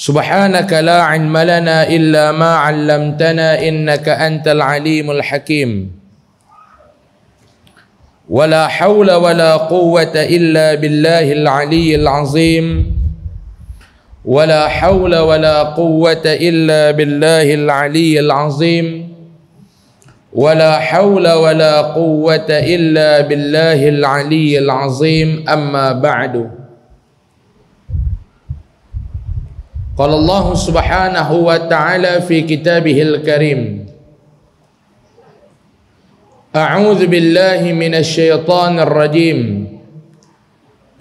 سبحانك لا علم لنا إلا ما علمتنا إنك أنت العليم الحكيم ولا حول ولا قوة إلا بالله العلي العظيم ولا حول ولا قوة إلا بالله العلي العظيم ولا حول ولا قوة إلا بالله العلي العظيم أما بعد قال الله سبحانه وتعالى في كتابه الكريم أعوذ بالله من الشيطان الرجيم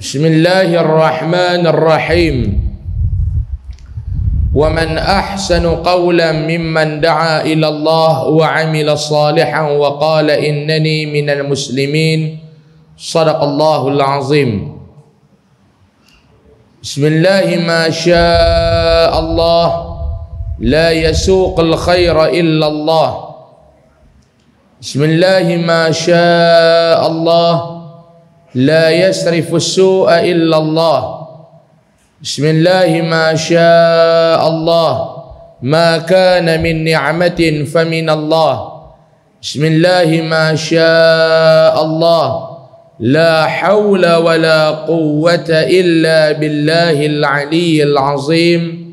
بسم الله الرحمن الرحيم ومن احسن قولا ممن دعا الى الله وعمل صالحا وقال انني من المسلمين صدق الله العظيم بسم الله ما شاء الله لا يسوق الخير الا الله بسم الله ما شاء الله لا يسرف السوء الا الله بسم الله ما شاء الله ما كان من نعمه فمن الله بسم الله ما شاء الله لا حول ولا قوه الا بالله العلي العظيم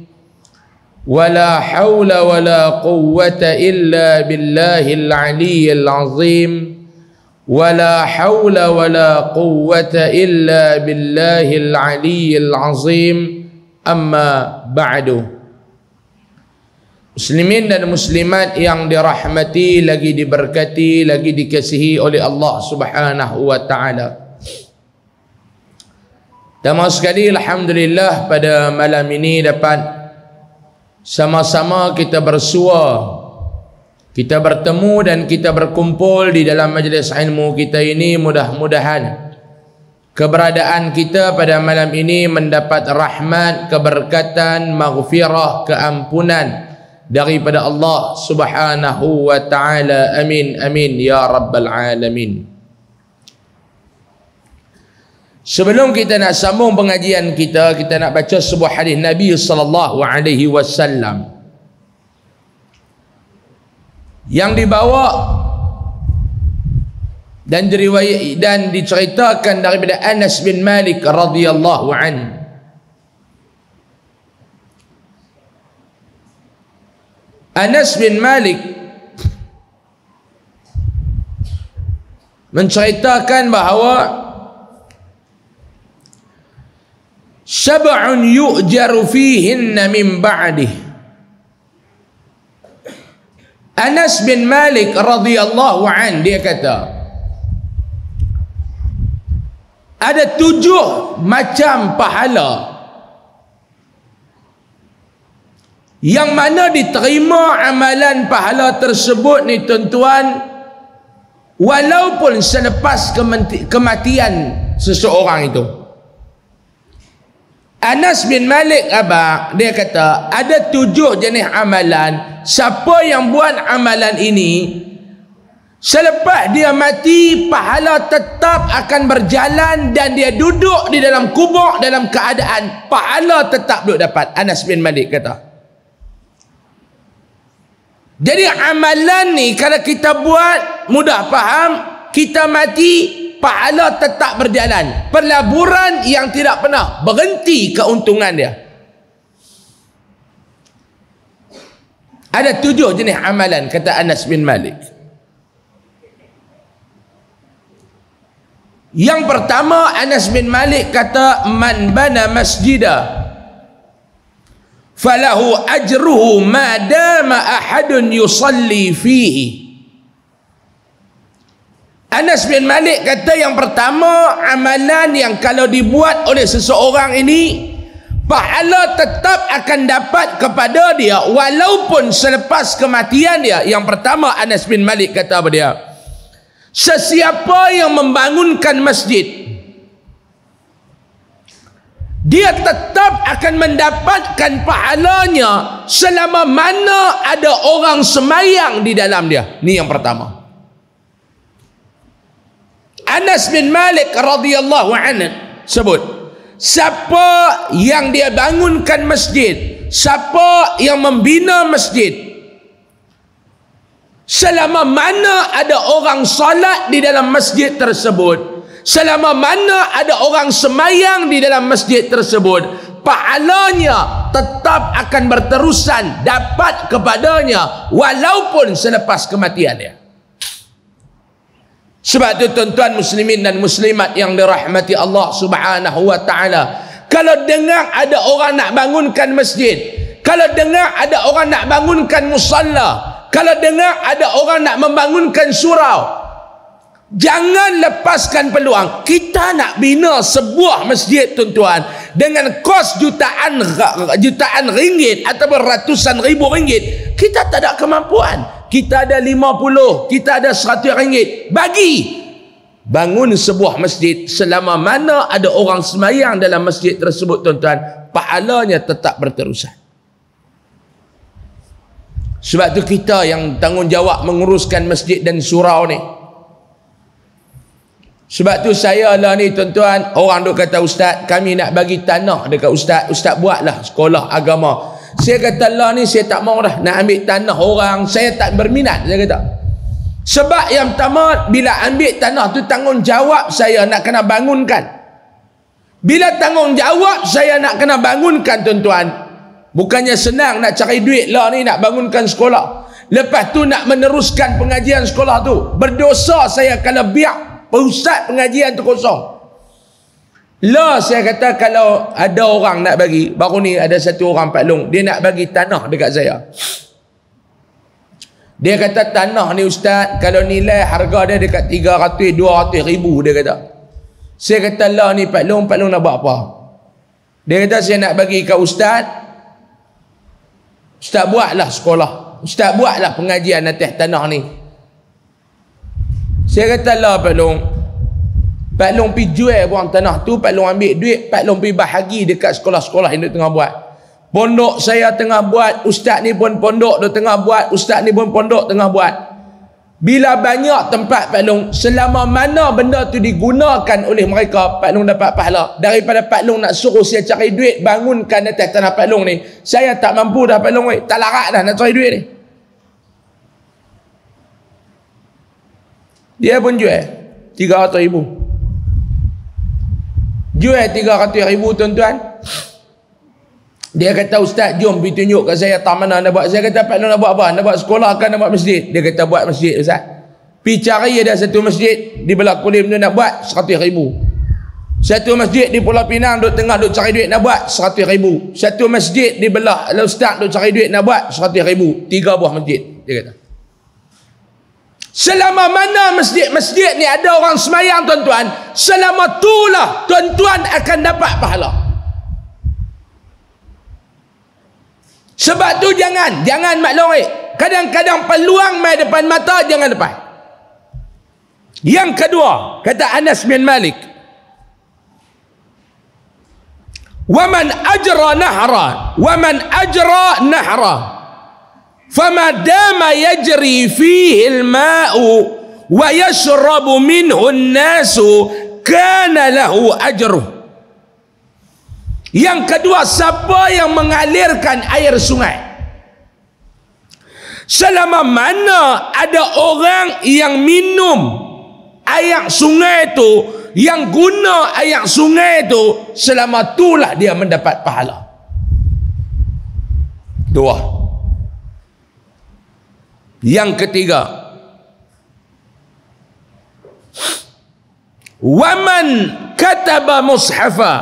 ولا حول ولا قوه الا بالله العلي العظيم ولا حول ولا قوه الا بالله العلي العظيم اما بعد Muslimin dan muslimat yang dirahmati lagi diberkati lagi dikasihi oleh Allah Subhanahu wa taala. Dan sekali alhamdulillah pada malam ini dapat sama-sama kita bersua kita bertemu dan kita berkumpul di dalam majlis ilmu kita ini mudah-mudahan keberadaan kita pada malam ini mendapat rahmat, keberkatan, maghfirah, keampunan daripada Allah Subhanahu wa taala. Amin amin ya rabbal alamin. Sebelum kita nak sambung pengajian kita, kita nak baca sebuah hadis Nabi sallallahu alaihi wasallam. Yang dibawa dan diriwayat dan diceritakan daripada Anas bin Malik radhiyallahu anhu Anas bin Malik menceritakan bahawa sab'un yu'jaru fihinna min ba'dih Anas bin Malik radhiyallahu an dia kata ada tujuh macam pahala yang mana diterima amalan pahala tersebut ni tuan-tuan walaupun selepas kematian seseorang itu Anas bin Malik abang dia kata ada tujuh jenis amalan siapa yang buat amalan ini selepas dia mati pahala tetap akan berjalan dan dia duduk di dalam kubur dalam keadaan pahala tetap duduk dapat Anas bin Malik kata jadi amalan ni kalau kita buat mudah faham, kita mati pahala tetap berjalan. Pelaburan yang tidak pernah berhenti keuntungan dia. Ada tujuh jenis amalan kata Anas bin Malik. Yang pertama Anas bin Malik kata man bana masjidah falahu ajruhu ma dama ahadun yusalli fihi Anas bin Malik kata yang pertama amalan yang kalau dibuat oleh seseorang ini pahala tetap akan dapat kepada dia walaupun selepas kematian dia yang pertama Anas bin Malik kata apa dia sesiapa yang membangunkan masjid dia tetap akan mendapatkan pahalanya selama mana ada orang semayang di dalam dia ni yang pertama Anas bin Malik radhiyallahu anhu sebut siapa yang dia bangunkan masjid siapa yang membina masjid selama mana ada orang salat di dalam masjid tersebut selama mana ada orang semayang di dalam masjid tersebut pahalanya tetap akan berterusan dapat kepadanya walaupun selepas kematiannya sebab itu tuan-tuan muslimin dan muslimat yang dirahmati Allah subhanahu wa ta'ala kalau dengar ada orang nak bangunkan masjid kalau dengar ada orang nak bangunkan musalla kalau dengar ada orang nak membangunkan surau Jangan lepaskan peluang. Kita nak bina sebuah masjid tuan-tuan dengan kos jutaan jutaan ringgit ataupun ratusan ribu ringgit. Kita tak ada kemampuan. Kita ada lima puluh kita ada 100 ringgit. Bagi bangun sebuah masjid selama mana ada orang semayang dalam masjid tersebut tuan-tuan, pahalanya tetap berterusan. Sebab tu kita yang tanggungjawab menguruskan masjid dan surau ni. Sebab tu saya lah ni tuan-tuan, orang duk kata ustaz, kami nak bagi tanah dekat ustaz, ustaz buatlah sekolah agama. Saya kata lah ni saya tak mau dah nak ambil tanah orang, saya tak berminat saya kata. Sebab yang pertama bila ambil tanah tu tanggungjawab saya nak kena bangunkan. Bila tanggungjawab saya nak kena bangunkan tuan-tuan, bukannya senang nak cari duit lah ni nak bangunkan sekolah. Lepas tu nak meneruskan pengajian sekolah tu. Berdosa saya kalau biar pusat pengajian tu kosong lah saya kata kalau ada orang nak bagi baru ni ada satu orang Pak Long dia nak bagi tanah dekat saya dia kata tanah ni ustaz kalau nilai harga dia dekat 300-200 ribu dia kata saya kata lah ni Pak Long Pak Long nak buat apa dia kata saya nak bagi kat ustaz ustaz buatlah sekolah ustaz buatlah pengajian atas tanah ni saya kata lah Pak Long. Pak Long pergi jual eh, buang tanah tu. Pak Long ambil duit. Pak Long pergi bahagi dekat sekolah-sekolah yang dia tengah buat. Pondok saya tengah buat. Ustaz ni pun pondok dia tengah buat. Ustaz ni pun pondok tengah buat. Bila banyak tempat Pak Long. Selama mana benda tu digunakan oleh mereka. Pak Long dapat pahala. Daripada Pak Long nak suruh saya cari duit. Bangunkan atas tanah Pak Long ni. Saya tak mampu dah Pak Long. Tak larat dah nak cari duit ni. Dia pun jual tiga ratus ribu Jual tiga ratus ribu tuan-tuan Dia kata ustaz jom pergi tunjuk kat saya Tak mana nak buat Saya kata Pak Nur nak buat apa Nak buat sekolah kan nak buat masjid Dia kata buat masjid ustaz Pergi cari ada satu masjid Di belakang kulim tu nak buat 100 ribu satu masjid di Pulau Pinang duk tengah duk cari duit nak buat 100 ribu. Satu masjid di belah Ustaz duk cari duit nak buat 100 ribu. Tiga buah masjid. Dia kata. Selama mana masjid-masjid ni ada orang semayang tuan-tuan, selama itulah tuan-tuan akan dapat pahala. Sebab tu jangan, jangan maklumat. Eh. Kadang-kadang peluang main depan mata, jangan lepas. Yang kedua, kata Anas bin Malik. Waman ajra nahra. Waman ajra nahra. فما دام يجري فيه الماء ويشرب منه الناس kana له أجره yang kedua siapa yang mengalirkan air sungai selama mana ada orang yang minum air sungai itu yang guna air sungai itu selama itulah dia mendapat pahala dua yang ketiga. Wa man kataba mushafa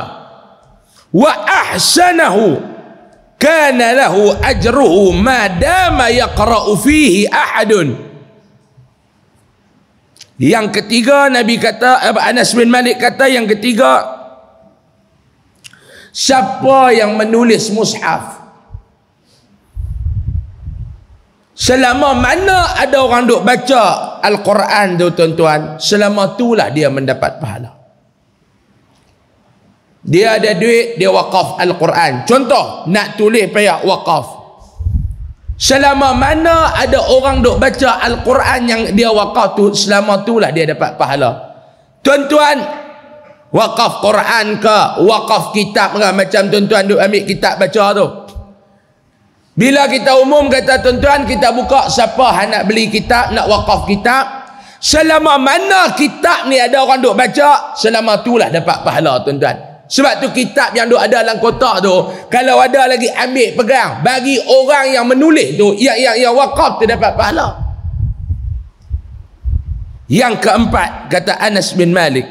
wa ahsanahu kana lahu ajruhu ma dama yaqra'u fihi ahadun. Yang ketiga Nabi kata Anas bin Malik kata yang ketiga siapa yang menulis mushaf Selama mana ada orang duk baca Al-Quran tu tuan-tuan, selama itulah dia mendapat pahala. Dia ada duit, dia wakaf Al-Quran. Contoh, nak tulis payah wakaf. Selama mana ada orang duk baca Al-Quran yang dia wakaf tu, selama itulah dia dapat pahala. Tuan-tuan, wakaf Quran ke, wakaf kitab ke, macam tuan-tuan duk ambil kitab baca tu. Bila kita umum kata tuan-tuan kita buka siapa hendak nak beli kitab, nak wakaf kitab. Selama mana kitab ni ada orang duk baca, selama itulah dapat pahala tuan-tuan. Sebab tu kitab yang duk ada dalam kotak tu, kalau ada lagi ambil pegang, bagi orang yang menulis tu, yang, yang, yang wakaf tu dapat pahala. Yang keempat kata Anas bin Malik.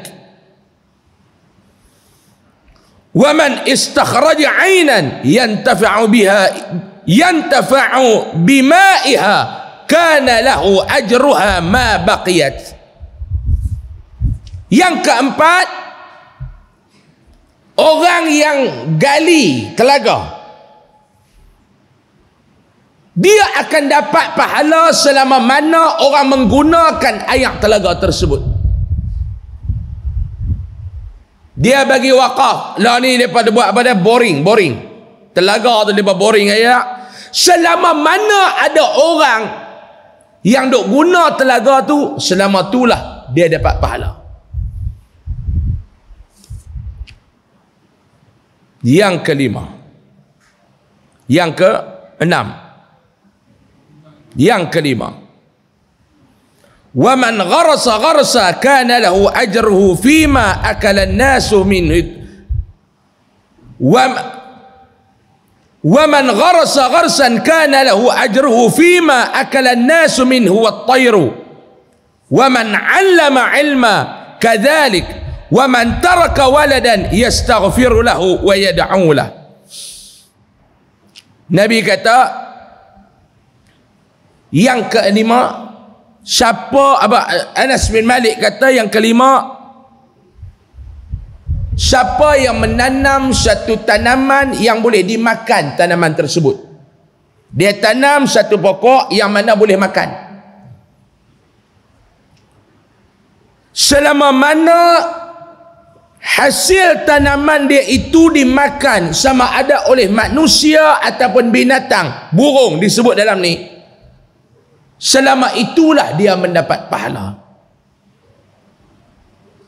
Wa man 'ainan yantafi'u biha yantafa'u bima'iha kana lahu ajruha ma baqiyat yang keempat orang yang gali telaga dia akan dapat pahala selama mana orang menggunakan air telaga tersebut dia bagi wakaf lah ni daripada buat apa dia boring boring telaga tu lepa boring aja selama mana ada orang yang duk guna telaga tu selama itulah dia dapat pahala yang kelima yang ke enam yang kelima وَمَنْ غَرَسَ غَرَسَ كَانَ لَهُ أَجْرُهُ فِيمَا أَكَلَ النَّاسُ مِنْهِ ومن غرس غرسا كان له اجره فيما اكل الناس منه والطير ومن علم علما كذلك ومن ترك ولدا يستغفر له ويدعو له نبي kata yang kelima siapa Abu Anas bin Malik kata yang kelima siapa yang menanam satu tanaman yang boleh dimakan tanaman tersebut dia tanam satu pokok yang mana boleh makan selama mana hasil tanaman dia itu dimakan sama ada oleh manusia ataupun binatang burung disebut dalam ni selama itulah dia mendapat pahala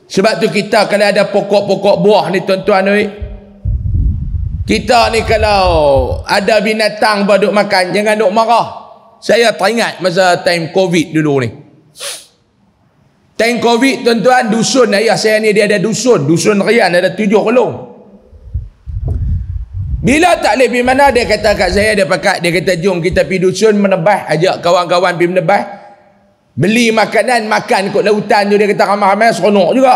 sebab tu kita kalau ada pokok-pokok buah ni tuan-tuan oi. Kita ni kalau ada binatang baduk makan jangan duk marah. Saya teringat masa time Covid dulu ni. Time Covid tuan-tuan dusun ayah saya ni dia ada dusun, dusun Rian ada tujuh kolong. Bila tak boleh pergi mana dia kata kat saya dia pakat dia kata jom kita pergi dusun menebas ajak kawan-kawan pergi menebas beli makanan makan kat lautan tu dia kata ramai-ramai seronok juga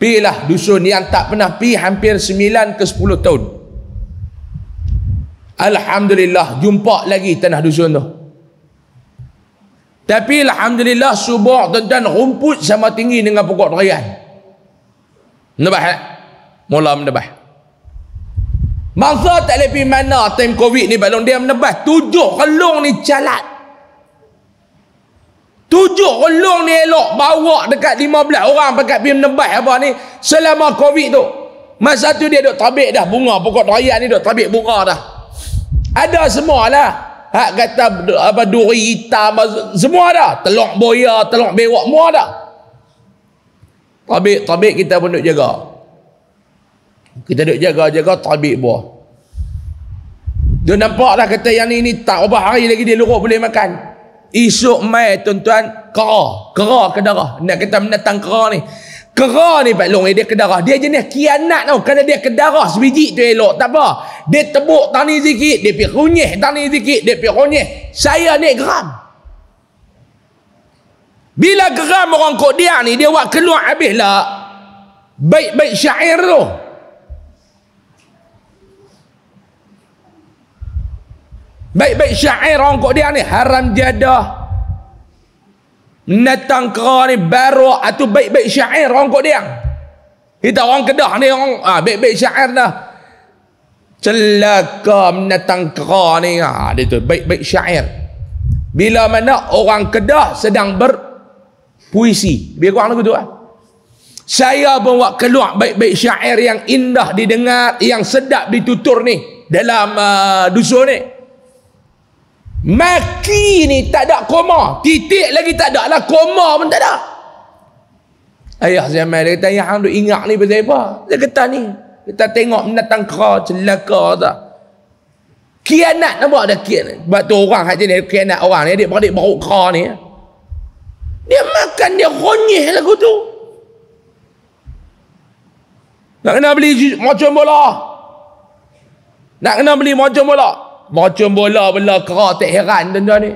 pilah dusun yang tak pernah pi hampir 9 ke 10 tahun Alhamdulillah jumpa lagi tanah dusun tu tapi Alhamdulillah subuh tuan-tuan rumput sama tinggi dengan pokok durian nebah tak? Eh? mula menebah Masa tak lebih mana time covid ni balong dia menebah tujuh relung ni calat Tujuh kolong ni elok bawa dekat lima belas orang pakat bim nebat apa ni selama Covid tu. Masa tu dia duk tabik dah bunga pokok raya ni duk tabik bunga dah. Ada semualah. Hak kata apa duri hitam semua ada. Telok boya, telok bewak semua ada. Tabik tabik kita pun duk jaga. Kita duk jaga-jaga tabik buah. Dia nampak dah kata yang ni ni tak ubah hari lagi dia lurus boleh makan. Esok mai tuan-tuan kera, kera kedarah. Nak kata menatang kera ni. Kera ni Pak Long, eh, dia kedarah. Dia jenis kianat tau. Kerana dia kedarah sebiji tu elok. Tak apa. Dia tebuk tani sikit. Dia pergi runyih tani sikit. Dia pergi runyih. Saya ni geram. Bila geram orang dia ni, dia buat keluar habis lah. Baik-baik syair tu. Baik-baik syair orang kok dia ni haram jadah. Menatang kera ni baru atau ah, baik-baik syair orang kok dia. Kita orang kedah ni orang ah baik-baik syair dah. Celaka menatang kera ni ah dia tu baik-baik syair. Bila mana orang kedah sedang ber puisi. Biar kau lagu tu ah. Saya bawa keluar baik-baik syair yang indah didengar, yang sedap ditutur ni dalam uh, dusun ni. Maki ni tak ada koma. Titik lagi tak ada lah. Koma pun tak ada. Ayah zaman dia kata, Yang duk ingat ni pasal apa? Dia kata ni. Kita tengok menatang kera celaka tak. Kianat nampak ada kianat. Sebab tu orang hati dia kianat orang ni. Adik-beradik baru kera ni. Dia makan dia runyih lagu tu. Nak kena beli macam bola. Nak kena beli macam bola macam bola bola kerak tak heran tuan-tuan ni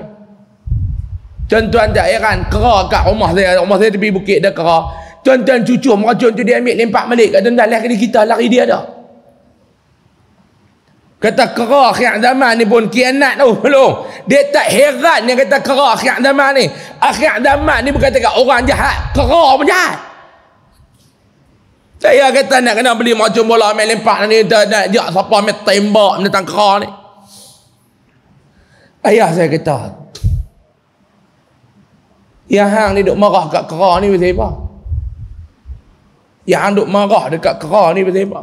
tuan-tuan tak heran kerak kat rumah saya rumah saya tepi bukit dah kerak tuan-tuan cucu meracun tu dia ambil lempak balik kat tuan-tuan lah kali kita lari dia dah kata kerak akhir zaman ni pun kianat tau belum dia tak heran yang kata kerak akhir zaman ni akhir zaman ni berkata kat orang jahat kerak pun jahat saya kata nak kena beli macam bola main lempak ni nak jatuh siapa main tembak datang kerak ni Ayah saya kata Yang hang ni duk marah kat kera ni pasal apa? Yang hang duk marah dekat kera ni pasal apa?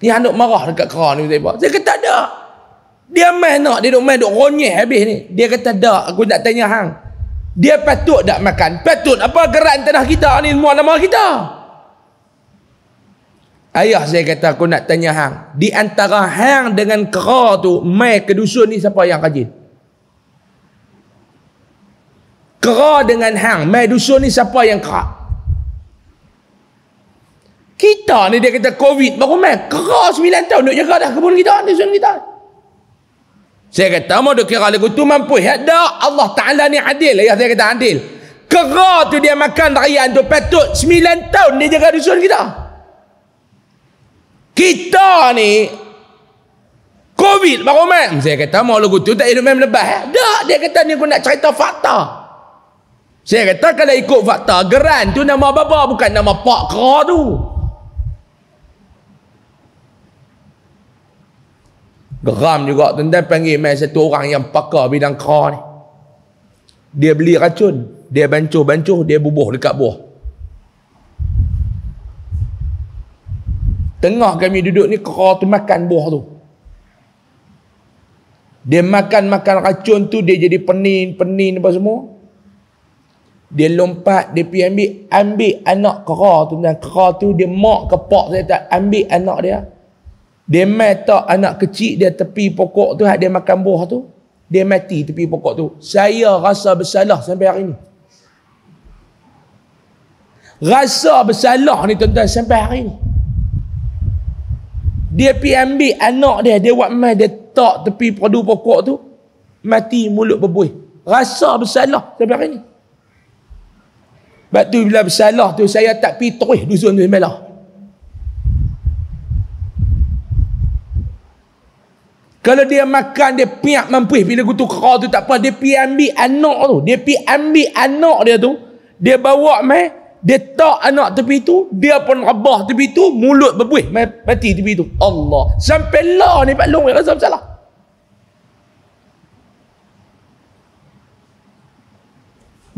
Yang hang duk marah dekat kera ni pasal apa? Saya kata tak Dia main nak dia duk main duk ronyeh habis ni Dia kata tak aku nak tanya hang Dia patut tak makan? Patut apa gerak tanah kita ni semua nama Kita Ayah saya kata aku nak tanya hang. Di antara hang dengan kera tu mai ke dusun ni siapa yang rajin? Kera dengan hang mai dusun ni siapa yang kera? Kita ni dia kata COVID baru mai kera 9 tahun duk jaga dah kebun kita, dusun kita. Saya kata mau duk kira lagu tu mampu ya dak Allah Taala ni adil. Ayah saya kata adil. Kera tu dia makan rakyat tu patut 9 tahun dia jaga dusun Kita. Kita ni COVID baru mai. Saya kata mau lagu tu tak hidup menebah. Eh? Dah dia kata ni aku nak cerita fakta. Saya kata kalau ikut fakta geran tu nama baba bukan nama pak kera tu. Geram juga tuan-tuan panggil mai satu orang yang pakar bidang kera ni. Dia beli racun, dia bancuh-bancuh, dia bubuh dekat buah. Tengah kami duduk ni kera tu makan buah tu. Dia makan makan racun tu dia jadi penin penin apa semua. Dia lompat dia pergi ambil ambil anak kera tu dan kera tu dia mak kepak saya tak ambil anak dia. Dia mai tak anak kecil dia tepi pokok tu dia makan buah tu. Dia mati tepi pokok tu. Saya rasa bersalah sampai hari ni. Rasa bersalah ni tuan-tuan sampai hari ni. Dia pergi ambil anak dia. Dia buat main. Dia tak tepi padu pokok tu. Mati mulut berbuih. Rasa bersalah sampai hari ni. Sebab tu bila bersalah tu saya tak pergi terus dusun tu semalam. Kalau dia makan dia piak mampuih bila kutu kera tu tak apa dia pi ambil anak tu dia pi ambil anak dia tu dia bawa mai dia tak anak tepi tu dia pun rebah tepi tu mulut berbuih mati tepi tu Allah sampai lah ni Pak Long rasa bersalah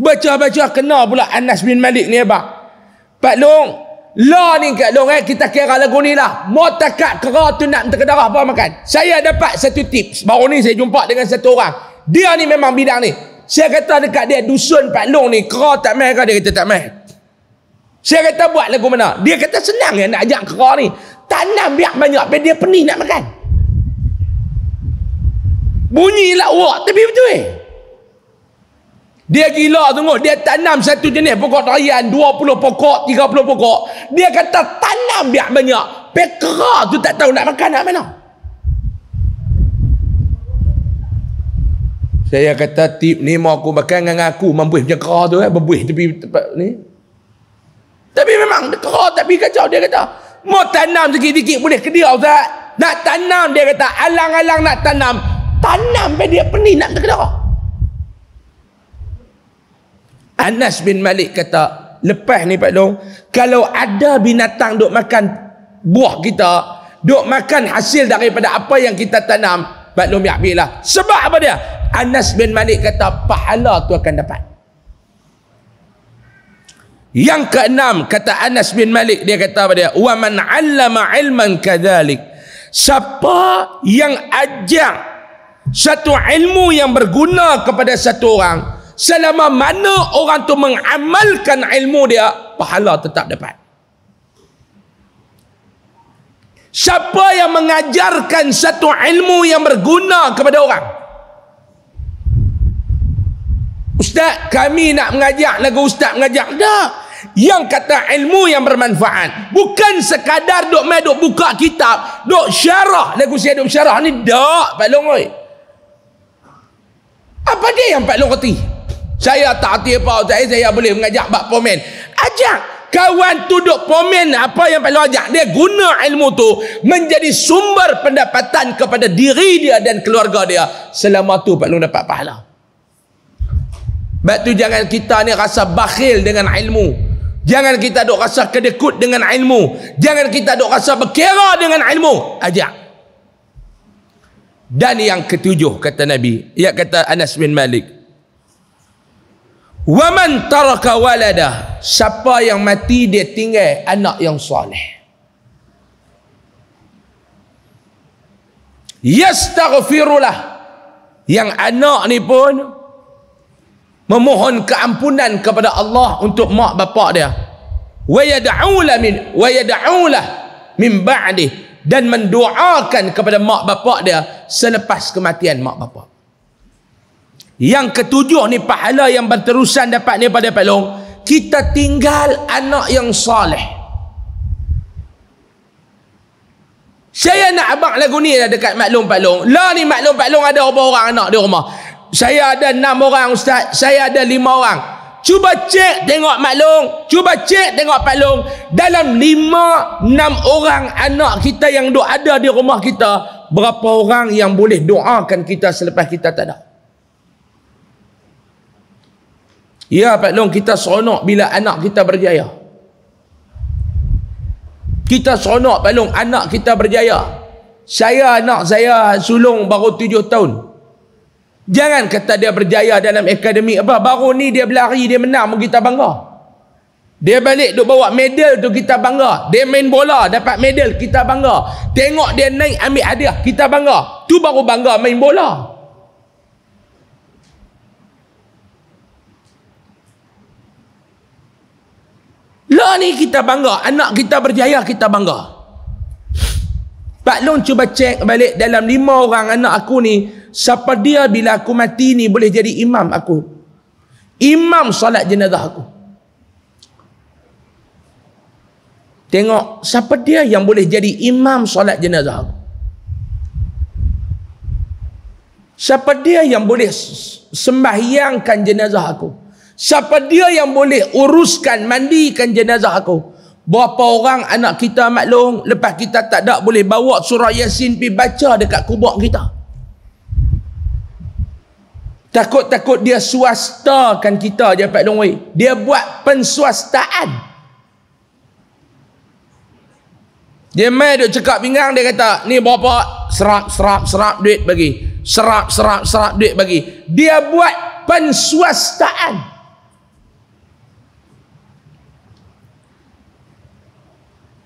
baca-baca kena pula Anas bin Malik ni abang Pak Long La ni kat long eh, kita kira lagu ni lah. Motakat kera tu nak minta kedarah apa makan. Saya dapat satu tips. Baru ni saya jumpa dengan satu orang. Dia ni memang bidang ni. Saya kata dekat dia, dusun Pak Long ni, kera tak main kah? Dia kata tak main. Saya kata buat lagu mana? Dia kata senang ya nak ajak kera ni. Tanam biar banyak biar dia pening nak makan. Bunyi lah wak tapi betul eh. Dia gila tunggu. Dia tanam satu jenis pokok tarian. 20 pokok, 30 pokok. Dia kata tanam biar banyak. Pekera tu tak tahu nak makan nak mana. Saya kata tip ni mau aku makan dengan aku. Membuih macam kera tu eh. Membuih tepi tempat ni. Tapi memang dia kerah tapi kacau dia kata. Mau tanam sikit-sikit boleh ke dia Ustaz? Nak tanam dia kata alang-alang nak tanam. Tanam sampai dia pening nak terkena. Anas bin Malik kata, lepas ni Pak Long, kalau ada binatang dok makan buah kita, dok makan hasil daripada apa yang kita tanam, Pak Long yakbilah. Sebab apa dia? Anas bin Malik kata, pahala tu akan dapat. Yang keenam kata Anas bin Malik dia kata pada dia wa man 'allama 'ilman kadzalik. Siapa yang ajar satu ilmu yang berguna kepada satu orang selama mana orang tu mengamalkan ilmu dia pahala tetap dapat. Siapa yang mengajarkan satu ilmu yang berguna kepada orang? Ustaz, kami nak mengajak, lagu ustaz mengajak Tak yang kata ilmu yang bermanfaat bukan sekadar dok mai duk buka kitab dok syarah lagu saya duk syarah ni dak pak long oi apa dia yang pak long reti saya tak reti apa saya saya boleh mengajak bab pomen ajak kawan tu dok pomen apa yang pak long ajak dia guna ilmu tu menjadi sumber pendapatan kepada diri dia dan keluarga dia selama tu pak long dapat pahala Sebab jangan kita ni rasa bakhil dengan ilmu. Jangan kita dok rasa kedekut dengan ilmu. Jangan kita dok rasa berkira dengan ilmu. Ajak. Dan yang ketujuh kata Nabi, ia ya kata Anas bin Malik. Wa man taraka walada, siapa yang mati dia tinggal anak yang soleh. Yastaghfirullah. Yang anak ni pun memohon keampunan kepada Allah untuk mak bapak dia wa yad'ula min wa yad'ula min ba'di dan mendoakan kepada mak bapak dia selepas kematian mak bapak yang ketujuh ni pahala yang berterusan dapat ni pada Pak Long kita tinggal anak yang soleh saya nak abang lagu ni dekat mak long Pak Long lah ni mak long Pak Long ada orang-orang anak di rumah saya ada enam orang ustaz saya ada lima orang cuba cek tengok Mak Long cuba cek tengok Pak Long dalam lima enam orang anak kita yang duk ada di rumah kita berapa orang yang boleh doakan kita selepas kita tak ada ya Pak Long kita seronok bila anak kita berjaya kita seronok Pak Long anak kita berjaya saya anak saya sulung baru tujuh tahun Jangan kata dia berjaya dalam akademi apa. Baru ni dia berlari, dia menang pun kita bangga. Dia balik duk bawa medal tu kita bangga. Dia main bola dapat medal kita bangga. Tengok dia naik ambil hadiah kita bangga. Tu baru bangga main bola. Lah ni kita bangga, anak kita berjaya kita bangga. Pak Long cuba cek balik dalam lima orang anak aku ni, siapa dia bila aku mati ni boleh jadi imam aku imam salat jenazah aku tengok siapa dia yang boleh jadi imam salat jenazah aku siapa dia yang boleh sembahyangkan jenazah aku siapa dia yang boleh uruskan mandikan jenazah aku berapa orang anak kita maklum lepas kita tak ada boleh bawa surah yasin pergi baca dekat kubur kita Takut-takut dia swastakan kita dia Pak Long Wei. Dia buat penswastaan. Dia mai duk cekak pinggang dia kata, "Ni berapa? Serap, serap, serap duit bagi. Serap, serap, serap duit bagi." Dia buat penswastaan.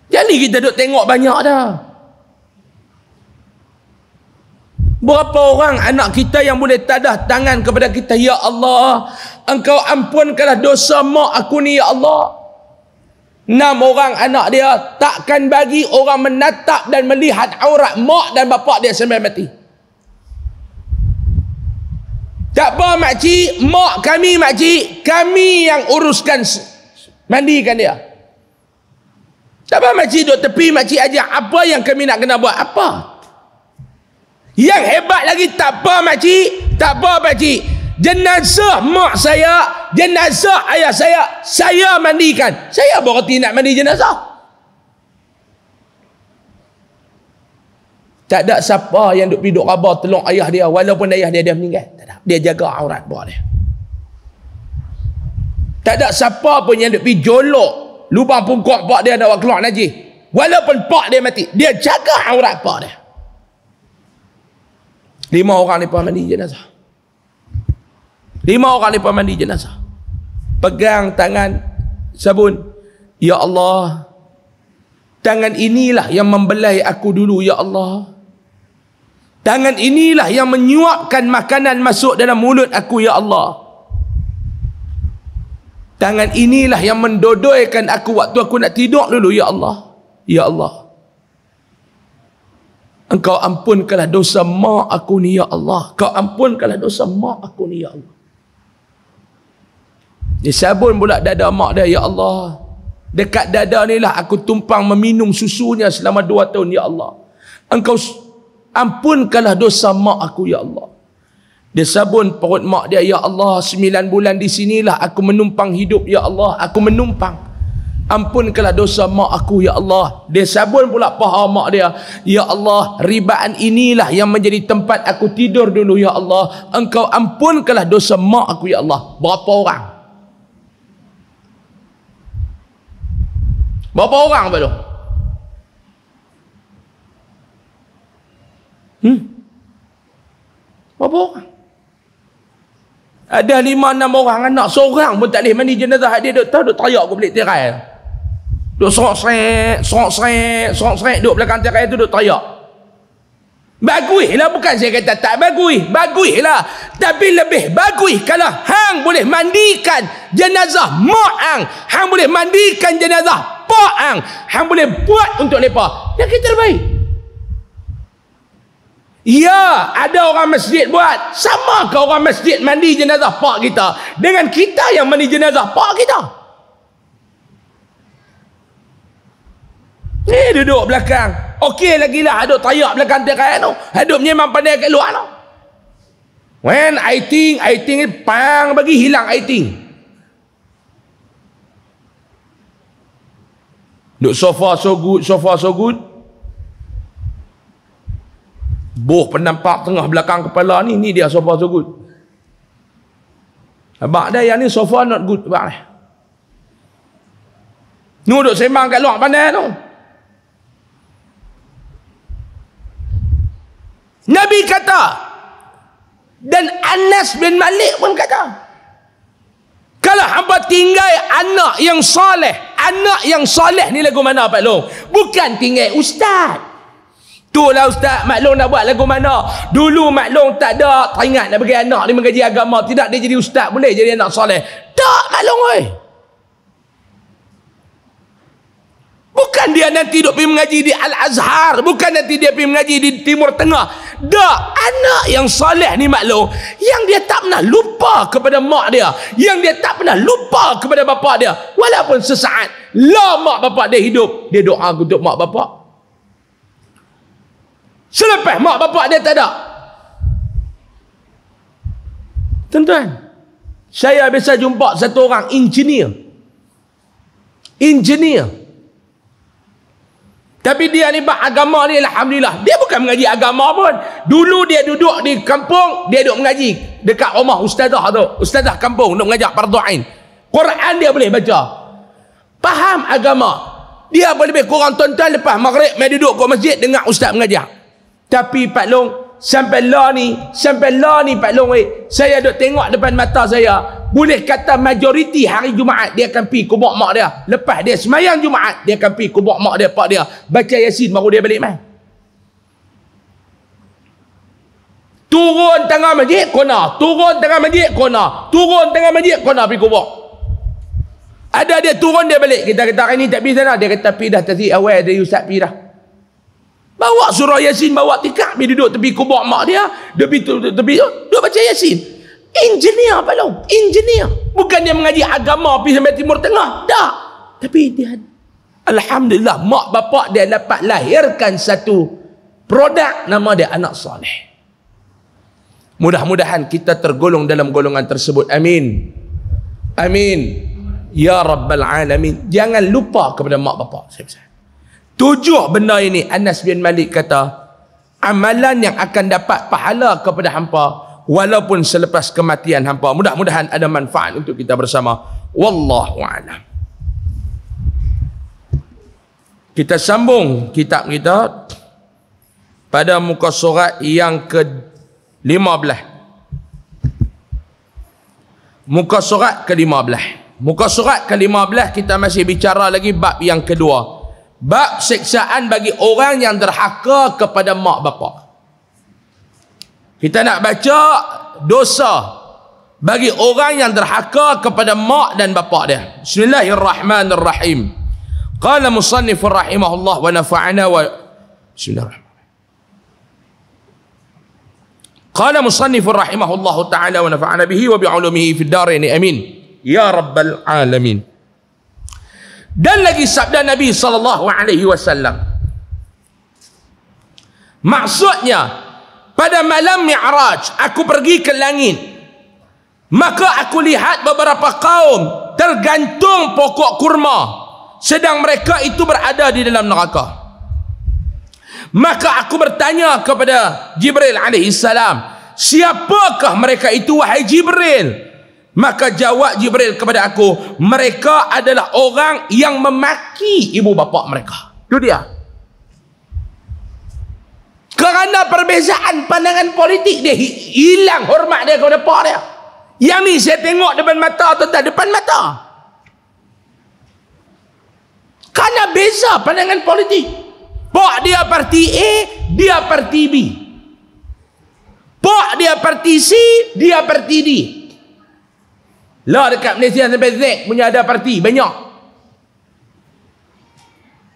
Jadi kita duk tengok banyak dah. Berapa orang anak kita yang boleh tadah tangan kepada kita Ya Allah Engkau ampunkanlah dosa mak aku ni Ya Allah Enam orang anak dia takkan bagi orang menatap dan melihat aurat mak dan bapak dia sampai mati. Tak apa makcik, mak kami makcik, kami yang uruskan, mandikan dia. Tak apa makcik, duduk tepi makcik aja. apa yang kami nak kena buat? Apa? Yang hebat lagi tak apa makcik. Tak apa makcik. Jenazah mak saya. Jenazah ayah saya. Saya mandikan. Saya berhenti nak mandi jenazah. Tak ada siapa yang duduk piduk khabar tolong ayah dia walaupun ayah dia dia meninggal. Tak ada. Dia jaga aurat buah dia. Tak ada siapa pun yang duduk pergi jolok lubang pungkuk pak dia nak keluar najis. Walaupun pak dia mati, dia jaga aurat pak dia. Lima orang lepas mandi jenazah. Lima orang lepas mandi jenazah. Pegang tangan sabun. Ya Allah. Tangan inilah yang membelai aku dulu. Ya Allah. Tangan inilah yang menyuapkan makanan masuk dalam mulut aku. Ya Allah. Tangan inilah yang mendodoikan aku waktu aku nak tidur dulu. Ya Allah. Ya Allah. Engkau ampunkanlah dosa mak aku ni ya Allah. Kau ampunkanlah dosa mak aku ni ya Allah. Dia sabun pula dada mak dia ya Allah. Dekat dada ni lah aku tumpang meminum susunya selama dua tahun ya Allah. Engkau ampunkanlah dosa mak aku ya Allah. Dia sabun perut mak dia ya Allah. Sembilan bulan di sinilah aku menumpang hidup ya Allah. Aku menumpang ampunkanlah dosa mak aku ya Allah dia sabun pula paha mak dia ya Allah ribaan inilah yang menjadi tempat aku tidur dulu ya Allah engkau ampunkanlah dosa mak aku ya Allah berapa orang berapa orang apa tu hmm berapa orang ada lima enam orang anak seorang pun tak boleh mandi jenazah dia duk tahu duk tayak aku balik tirai Duk serok serik, serok serik, serok serik, duk belakang tiang kayu tu duk teriak. Baguih lah bukan saya kata tak bagui, bagui, lah. Tapi lebih bagui kalau hang boleh mandikan jenazah mo'ang. Hang boleh mandikan jenazah po'ang. Hang boleh buat untuk mereka. Yang kita terbaik. Ya, ada orang masjid buat. Sama ke orang masjid mandi jenazah pak kita dengan kita yang mandi jenazah pak kita? Ni duduk belakang. Okey lagi lah. Ada tayak belakang terkait tu. Ada menyemang pandai kat luar tu. When I think, I think it pang bagi hilang I think. Duduk so far so good, so far so good. Boh penampak tengah belakang kepala ni, ni dia so far so good. Abang dah yang ni so far not good. Abang dah. Ni duduk sembang kat luar pandai tu. No? Nabi kata dan Anas bin Malik pun kata kalau hamba tinggal anak yang soleh anak yang soleh ni lagu mana Pak Long bukan tinggal ustaz tu lah ustaz Mak Long nak buat lagu mana dulu Mak Long tak ada tak nak bagi anak ni mengaji agama tidak dia jadi ustaz boleh jadi anak soleh tak Mak Long oi Bukan dia nanti duduk pergi mengaji di Al-Azhar. Bukan nanti dia pergi mengaji di Timur Tengah. Tak. Anak yang soleh ni maklum. Yang dia tak pernah lupa kepada mak dia. Yang dia tak pernah lupa kepada bapa dia. Walaupun sesaat. Lah mak bapa dia hidup. Dia doa untuk mak bapa. Selepas mak bapa dia tak ada. Tuan-tuan. Saya biasa jumpa satu orang engineer. Engineer. Tapi dia ni bab agama ni alhamdulillah. Dia bukan mengaji agama pun. Dulu dia duduk di kampung, dia duduk mengaji dekat rumah ustazah tu. Ustazah kampung nak mengajar fardhu ain. Quran dia boleh baca. Faham agama. Dia boleh lebih kurang tuan-tuan lepas maghrib mai duduk ke masjid dengan ustaz mengajar. Tapi Pak Long, sampai la ni sampai la ni Pak Long eh saya duk tengok depan mata saya boleh kata majoriti hari Jumaat dia akan pergi kubur mak dia lepas dia semayang Jumaat dia akan pergi kubur mak dia pak dia baca Yasin baru dia balik mai turun tengah masjid kona turun tengah masjid kona turun tengah masjid kona pergi kubur ada dia turun dia balik kita kata hari ni tak pergi sana dia kata pergi dah tadi awal dia usap pergi dah bawa surah yasin bawa tikar dia duduk tepi kubur mak dia tepi tepi dia baca yasin engineer apa lah engineer bukan dia mengaji agama pergi sampai timur tengah tak tapi dia Alhamdulillah mak bapak dia dapat lahirkan satu produk nama dia anak soleh mudah-mudahan kita tergolong dalam golongan tersebut amin amin ya rabbal alamin jangan lupa kepada mak bapak saya, saya. Tujuh benda ini Anas bin Malik kata amalan yang akan dapat pahala kepada hampa walaupun selepas kematian hampa. Mudah-mudahan ada manfaat untuk kita bersama. Wallahu a'lam. Kita sambung kitab kita pada muka surat yang ke-15. Muka surat ke-15. Muka surat ke-15 kita masih bicara lagi bab yang kedua bab seksaan bagi orang yang derhaka kepada mak bapak kita nak baca dosa bagi orang yang derhaka kepada mak dan bapak dia bismillahirrahmanirrahim qala musannif rahimahullah wa nafa'ana wa bismillahirrahmanirrahim qala musannif rahimahullah ta'ala wa nafa'ana bihi wa bi'ulumihi fid darain amin ya rabbal alamin dan lagi sabda Nabi sallallahu alaihi wasallam maksudnya pada malam Mi'raj aku pergi ke langit maka aku lihat beberapa kaum tergantung pokok kurma sedang mereka itu berada di dalam neraka maka aku bertanya kepada Jibril alaihissalam siapakah mereka itu wahai Jibril Maka jawab Jibril kepada aku, mereka adalah orang yang memaki ibu bapa mereka. Itu dia. Kerana perbezaan pandangan politik dia hilang hormat dia kepada pak dia. Yang ni saya tengok depan mata atau tak depan mata. Kerana beza pandangan politik. Pak dia parti A, dia parti B. Pak dia parti C, dia parti D. Lah dekat Malaysia sampai Z punya ada parti banyak.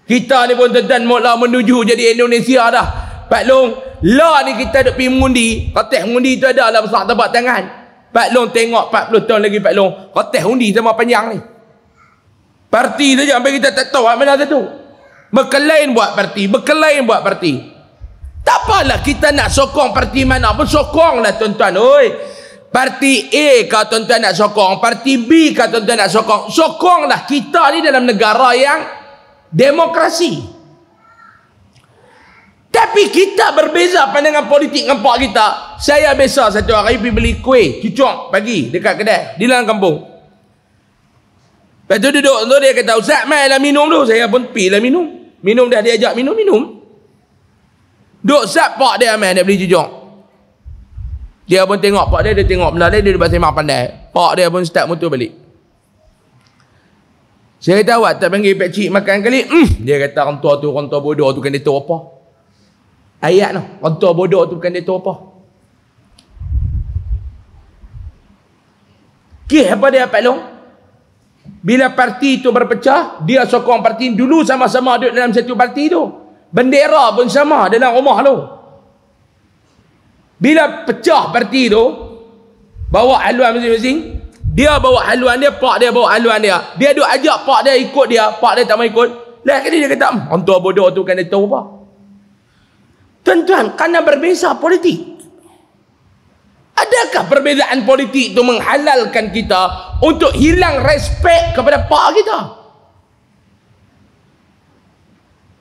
Kita ni pun terdan mula menuju jadi Indonesia dah. Pak Long, lah ni kita duk pergi mengundi. Kotak mengundi tu ada lah besar tebak tangan. Pak Long tengok 40 tahun lagi Pak Long. Kotak undi sama panjang ni. Parti tu je sampai kita tak tahu apa mana tu. Berkelain buat parti. Berkelain buat parti. Tak apalah kita nak sokong parti mana pun sokonglah tuan-tuan. Oi, parti A kalau tuan-tuan nak sokong parti B kalau tuan-tuan nak sokong sokonglah kita ni dalam negara yang demokrasi tapi kita berbeza pandangan politik dengan pak kita saya biasa satu hari pergi beli kuih cucuk pagi dekat kedai di dalam kampung lepas tu duduk tu dia kata ustaz mai lah minum tu saya pun pergi lah minum minum dah dia ajak minum minum duduk sat pak dia main dia beli cucuk dia pun tengok pak dia, dia tengok benda dia, dia dapat semak pandai. Pak dia pun start motor balik. Saya kata awak tak panggil pak cik makan kali. Mm. Dia kata orang tua tu orang tua bodoh tu kan dia tahu apa. Ayat tu. Orang tua bodoh tu kan dia tahu apa. Kih apa dia Pak Long? Bila parti itu berpecah, dia sokong parti dulu sama-sama duduk dalam satu parti itu. Bendera pun sama dalam rumah tu bila pecah parti tu bawa haluan masing-masing dia bawa haluan dia pak dia bawa haluan dia dia duk ajak pak dia ikut dia pak dia tak mau ikut lah kini dia kata hantu hmm, bodoh tu kan dia tahu apa tuan-tuan kerana berbeza politik adakah perbezaan politik itu menghalalkan kita untuk hilang respek kepada pak kita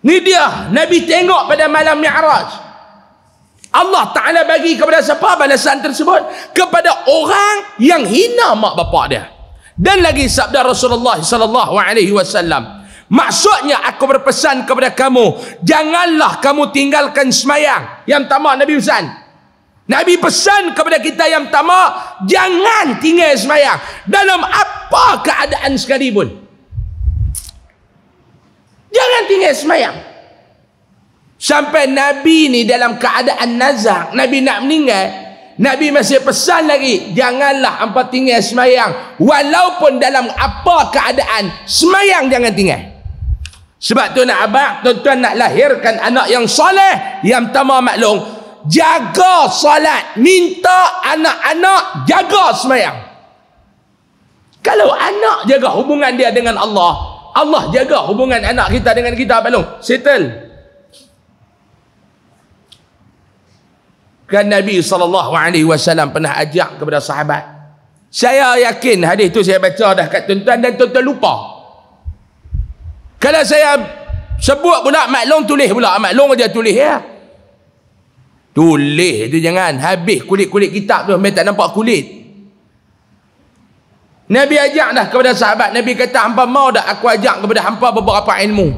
ni dia Nabi tengok pada malam Mi'raj Allah Ta'ala bagi kepada siapa balasan tersebut? Kepada orang yang hina mak bapak dia. Dan lagi sabda Rasulullah sallallahu alaihi wasallam. Maksudnya aku berpesan kepada kamu, janganlah kamu tinggalkan semayang. Yang pertama Nabi pesan. Nabi pesan kepada kita yang pertama, jangan tinggal semayang. Dalam apa keadaan sekalipun. Jangan tinggal semayang sampai Nabi ni dalam keadaan nazak, Nabi nak meninggal Nabi masih pesan lagi janganlah hampa tinggal semayang walaupun dalam apa keadaan semayang jangan tinggal sebab tu nak abang tuan-tuan nak lahirkan anak yang soleh yang tamah maklum jaga solat minta anak-anak jaga semayang kalau anak jaga hubungan dia dengan Allah Allah jaga hubungan anak kita dengan kita maklum settle Kan Nabi SAW pernah ajak kepada sahabat. Saya yakin hadis tu saya baca dah kat tuan-tuan dan tuan-tuan lupa. Kalau saya sebut pula maklong tulis pula. Maklong dia tulis ya. Tulis tu jangan. Habis kulit-kulit kitab tu. Mereka tak nampak kulit. Nabi ajak dah kepada sahabat. Nabi kata, hampa mau dah aku ajak kepada hampa beberapa ilmu.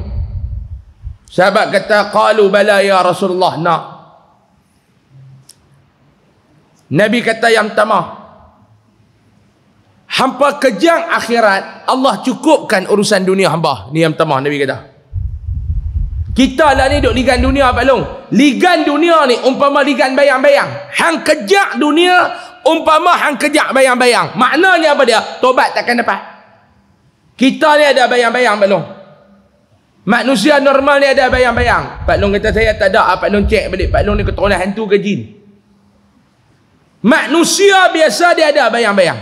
Sahabat kata, Qalu bala ya Rasulullah nak. Nabi kata yang pertama hampa kejang akhirat Allah cukupkan urusan dunia hamba ni yang pertama Nabi kata kita lah ni duk ligan dunia Pak Long ligan dunia ni umpama ligan bayang-bayang hang kejak dunia umpama hang kejak bayang-bayang maknanya apa dia tobat takkan dapat kita ni ada bayang-bayang Pak Long manusia normal ni ada bayang-bayang Pak Long kata saya tak ada ah, Pak Long cek balik Pak Long ni keturunan hantu ke jin Manusia biasa dia ada bayang-bayang.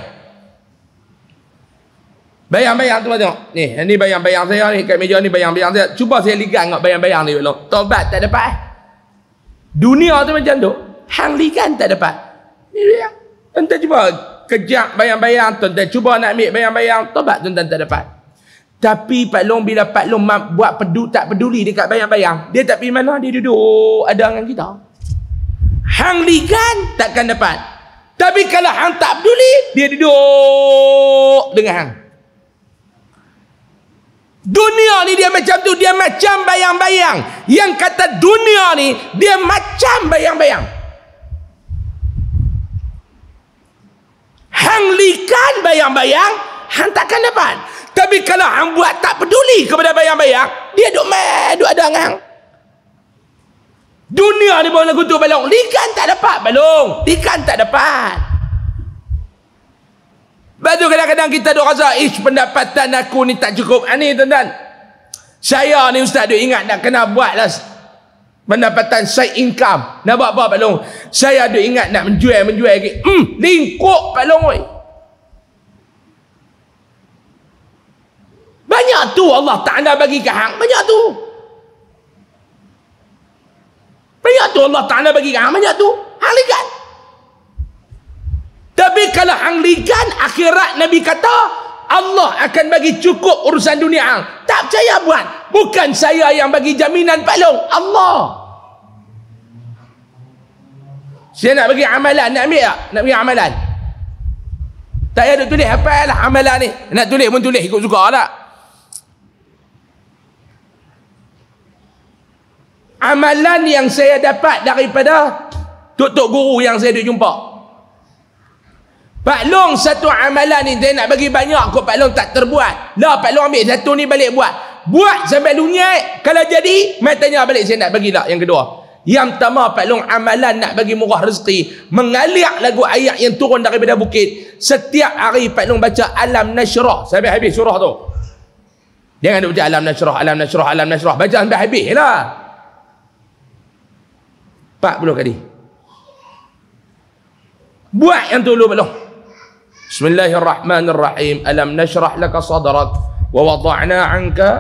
Bayang-bayang tu lah tengok. Ni, ni bayang-bayang saya ni kat meja ni bayang-bayang saya. Cuba saya ligang tengok bayang-bayang ni belum. Tobat tak dapat eh. Dunia tu macam tu. Hang ligang tak dapat. Ni dia. tuan cuba kejap bayang-bayang. tu. tuan cuba nak ambil bayang-bayang. Tobat tu tuan tak dapat. Tapi Pak Long bila Pak Long buat peduli, tak peduli dekat bayang-bayang. Dia tak pergi mana dia duduk ada dengan kita. Hang ligan takkan dapat. Tapi kalau hang tak peduli, dia duduk dengan hang. Dunia ni dia macam tu, dia macam bayang-bayang. Yang kata dunia ni, dia macam bayang-bayang. Hang ligan bayang-bayang, hang takkan dapat. Tapi kalau hang buat tak peduli kepada bayang-bayang, dia duduk meh, duduk ada hang. Dunia ni boleh kutuk balong. Ikan tak dapat balong. Ikan tak dapat. Lepas tu kadang-kadang kita duk rasa, ish pendapatan aku ni tak cukup. Ini ah, tuan-tuan. Saya ni ustaz duk ingat nak kena buat lah pendapatan saya income. Nak buat apa Pak Long? Saya duk ingat nak menjual-menjual lagi. Hmm, lingkup Pak Long oi. Banyak tu Allah tak Ta'ala bagi ke hang. Banyak tu. Banyak tu Allah Ta'ala bagi kan. Banyak tu. Hang ligan. Tapi kalau hang ligan, akhirat Nabi kata, Allah akan bagi cukup urusan dunia. Tak percaya buat. Bukan saya yang bagi jaminan Pak Long, Allah. Saya nak bagi amalan. Nak ambil tak? Nak bagi amalan. Tak payah duk tulis apa lah amalan ni. Nak tulis pun tulis ikut suka lah. amalan yang saya dapat daripada tok-tok guru yang saya duk jumpa. Pak Long satu amalan ni saya nak bagi banyak kot Pak Long tak terbuat. Lah Pak Long ambil satu ni balik buat. Buat sampai lunyai. Eh. Kalau jadi, mai tanya balik saya nak bagi lah yang kedua. Yang pertama Pak Long amalan nak bagi murah rezeki. Mengalir lagu ayat yang turun daripada bukit. Setiap hari Pak Long baca Alam Nasyrah. Sampai habis surah tu. Jangan duk baca Alam Nasyrah, Alam Nasyrah, Alam Nasyrah. Baca sampai habis lah. 40 kali. Buat yang dulu belum. Bismillahirrahmanirrahim. Alam nashrah laka sadrak wa wada'na 'anka.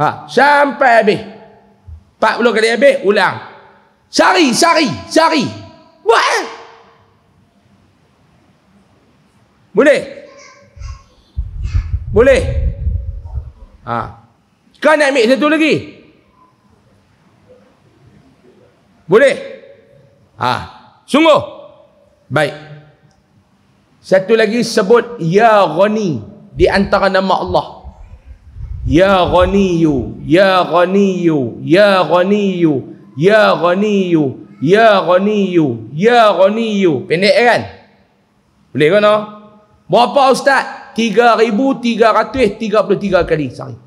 Ha, sampai habis. 40 kali habis, ulang. Sari, sari, sari. Buat. Eh? Boleh? Boleh? Ha. Kau nak ambil satu lagi? Boleh? Ha. Sungguh? Baik. Satu lagi sebut Ya Ghani di antara nama Allah. Ya Ghaniyu, Ya Ghaniyu, Ya Ghaniyu, Ya Ghaniyu, Ya Ghaniyu, Ya Ghaniyu. Pendek eh, kan? Boleh kan? No? Berapa Ustaz? 3,333 kali sehari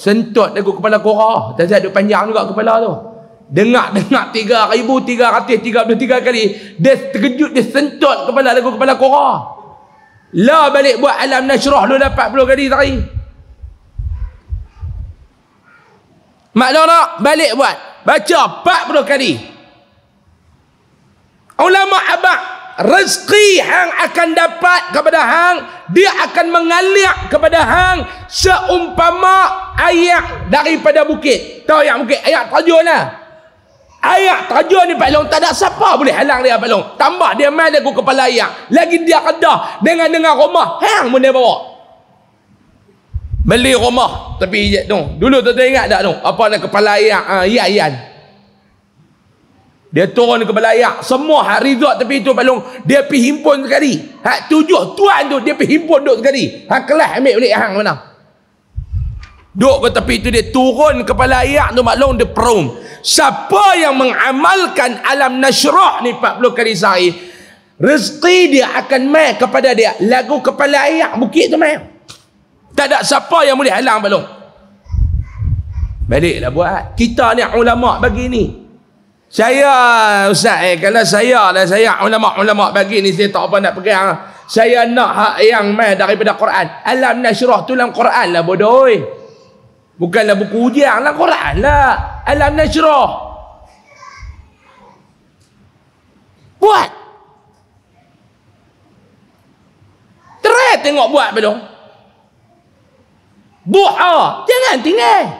sentut aku kepala kora tazat duk panjang juga kepala tu dengar-dengar tiga kali dia terkejut dia sentut kepala aku kepala kora la balik buat alam nasyrah lu dapat 40 kali sehari maklum tak balik buat baca 40 kali ulama abang rezeki hang akan dapat kepada hang dia akan mengalir kepada hang seumpama air daripada bukit tahu yang bukit air tajun lah air tajun ni Pak Long tak ada siapa boleh halang dia Pak Long tambah dia main aku kepala air lagi dia kedah dengan dengan rumah hang pun dia bawa beli rumah tapi tu dulu tu ingat tak tu apa nak kepala air ah, ha, iyan, iyan. Dia turun ke Belayak. Semua hak resort tepi itu Pak Long. Dia pergi himpun sekali. Hak tujuh tuan tu dia pergi himpun duduk sekali. Hak kelas ambil balik hang mana. Duduk ke tepi itu dia turun ke Belayak tu Pak Long dia perum. Siapa yang mengamalkan alam nasyurah ni 40 kali sehari. Rezeki dia akan mai kepada dia. Lagu kepala ayak bukit tu mai. Tak ada siapa yang boleh halang Pak Long. Baliklah buat. Kita ni ulama bagi ni saya ustaz eh, kalau saya lah saya ulama-ulama bagi ni saya tak apa nak pegang saya nak hak yang mai daripada Quran alam nasyrah tu dalam Quran lah bodoh eh. bukanlah buku ujian lah Quran lah alam nasyrah buat terus tengok buat belum Buah, ah. jangan tinggal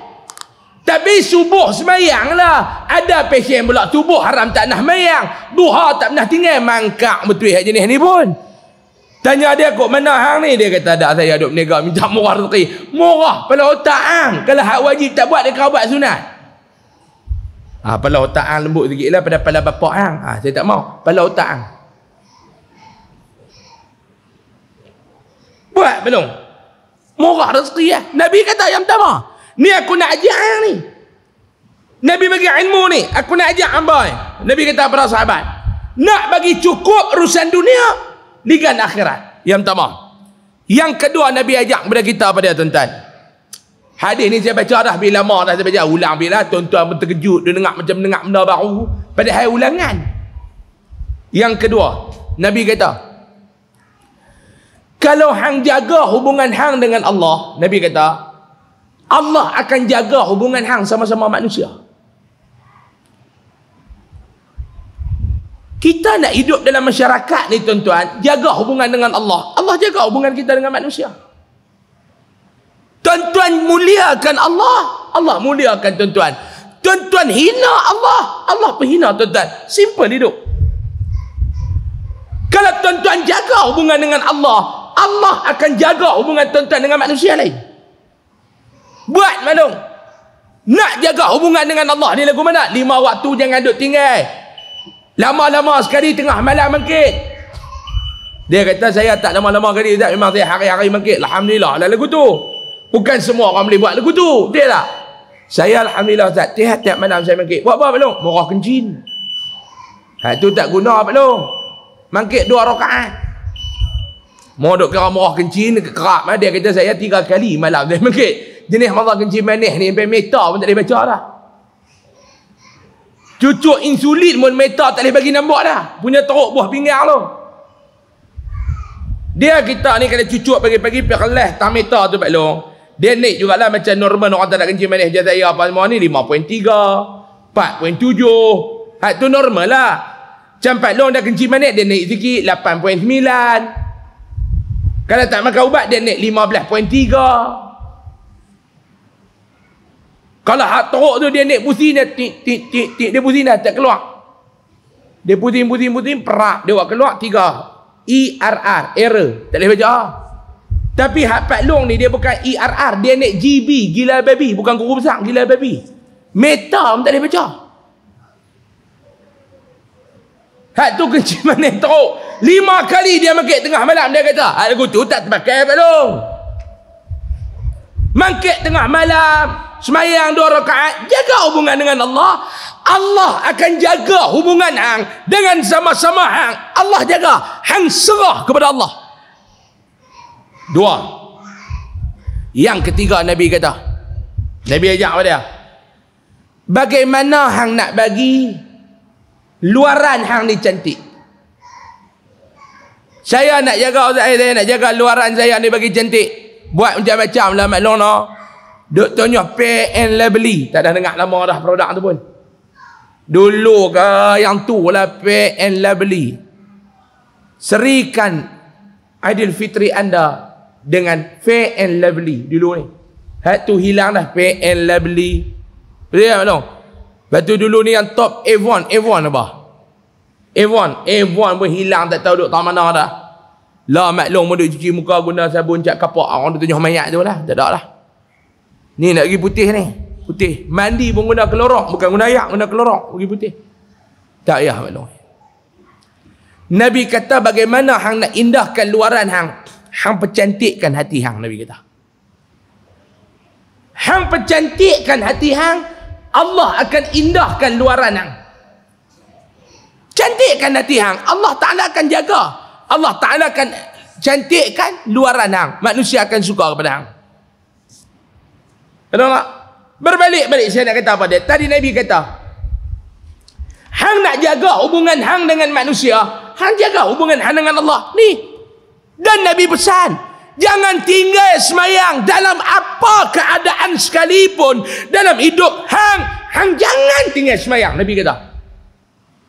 tapi subuh semayang lah. Ada pesen pula subuh haram tak nak semayang. Duha tak pernah tinggal. Mangkak betul yang jenis ni pun. Tanya dia kok mana hang ni? Dia kata ada saya duduk menega minta murah rezeki. Murah pada otak hang. Kalau hak wajib tak buat dia kau buat sunat. Ah, ha, pada otak hang lembut sikit lah pada pada bapak hang. Ah, ha, saya tak mau. Pada otak hang. Buat belum? Murah rezeki ya. Nabi kata yang pertama. Ni aku nak ajak ni. Nabi bagi ilmu ni, aku nak ajak hamba ni. Nabi kata kepada sahabat, nak bagi cukup urusan dunia dengan akhirat. Yang pertama. Yang kedua Nabi ajak kepada kita pada tuan-tuan. Hadis ni saya baca dah bila lama dah saya baca ulang bila tuan-tuan terkejut dia dengar macam dengar benda baru pada hari ulangan. Yang kedua, Nabi kata, kalau hang jaga hubungan hang dengan Allah, Nabi kata, Allah akan jaga hubungan hang sama-sama manusia. Kita nak hidup dalam masyarakat ni tuan-tuan, jaga hubungan dengan Allah. Allah jaga hubungan kita dengan manusia. Tuan-tuan muliakan Allah, Allah muliakan tuan-tuan. Tuan-tuan hina Allah, Allah penghina tuan-tuan. Simple hidup. Kalau tuan-tuan jaga hubungan dengan Allah, Allah akan jaga hubungan tuan-tuan dengan manusia lain buat malung nak jaga hubungan dengan Allah ni lagu mana lima waktu jangan duduk tinggal lama-lama sekali tengah malam mangkit dia kata saya tak lama-lama sekali tak memang saya hari-hari mangkit alhamdulillah lah lagu tu bukan semua orang boleh buat lagu tu dia lah saya alhamdulillah ustaz tiap-tiap malam saya mangkit buat apa Pak Long murah kencin hak tu tak guna Pak Long mangkit dua rakaat mau duk kira murah kencin kerap dia kata saya tiga kali malam saya mangkit jenis mazhab kencing manis ni sampai meta pun tak boleh baca dah cucuk insulin pun meta tak boleh bagi nampak dah punya teruk buah pinggang tu dia kita ni kena cucuk pagi-pagi pergi kelas tak meta tu Pak Long dia naik jugalah macam normal orang tak nak kencing manis je saya apa semua ni 5.3 4.7 hak tu normal lah macam Pak Long dah kencing manis dia naik sikit 8.9 kalau tak makan ubat dia naik kalau hak teruk tu dia naik pusing dia tik tik tik tik dia pusing dah tak keluar. Dia pusing pusing pusing perak dia buat keluar tiga. E R R error. Tak boleh baca. Tapi hak Pak Long ni dia bukan E R R, dia naik GB gila babi, bukan guru besar gila babi. Meta pun tak boleh baca. Hak tu kunci mana teruk. Lima kali dia mengkit tengah malam dia kata, "Aku tu tak terpakai Pak Long." Mangkit tengah malam, semayang dua rakaat jaga hubungan dengan Allah Allah akan jaga hubungan hang dengan sama-sama hang Allah jaga hang serah kepada Allah dua yang ketiga Nabi kata Nabi ajak apa dia bagaimana hang nak bagi luaran hang ni cantik saya nak jaga saya nak jaga luaran saya ni bagi cantik buat macam-macam lah maklum lah Duk tanya pay and labeli. Tak dah dengar lama dah produk tu pun. Dulu ke yang tu lah PN and labeli. Serikan idol fitri anda dengan PN and labeli dulu ni. Hak tu hilang dah pay and labeli. Betul tak? No? Betul dulu ni yang top Avon. Avon apa? Avon. Avon pun hilang tak tahu duduk tak mana dah. Lah maklum pun duduk cuci muka guna sabun cat kapak. Ah, orang tu tunjuk mayat tu lah. Tak ada lah. Ni nak pergi putih ni. Putih. Mandi pun guna kelorok. Bukan guna ayak, guna kelorok. Pergi putih. Tak payah maklum. Nabi kata bagaimana hang nak indahkan luaran hang. Hang pecantikkan hati hang, Nabi kata. Hang pecantikkan hati hang, Allah akan indahkan luaran hang. Cantikkan hati hang, Allah Ta'ala akan jaga. Allah Ta'ala akan cantikkan luaran hang. Manusia akan suka kepada hang. Betul tak? Berbalik-balik saya nak kata apa dia? Tadi Nabi kata, hang nak jaga hubungan hang dengan manusia, hang jaga hubungan hang dengan Allah. Ni. Dan Nabi pesan, jangan tinggal semayang dalam apa keadaan sekalipun dalam hidup hang. Hang jangan tinggal semayang, Nabi kata.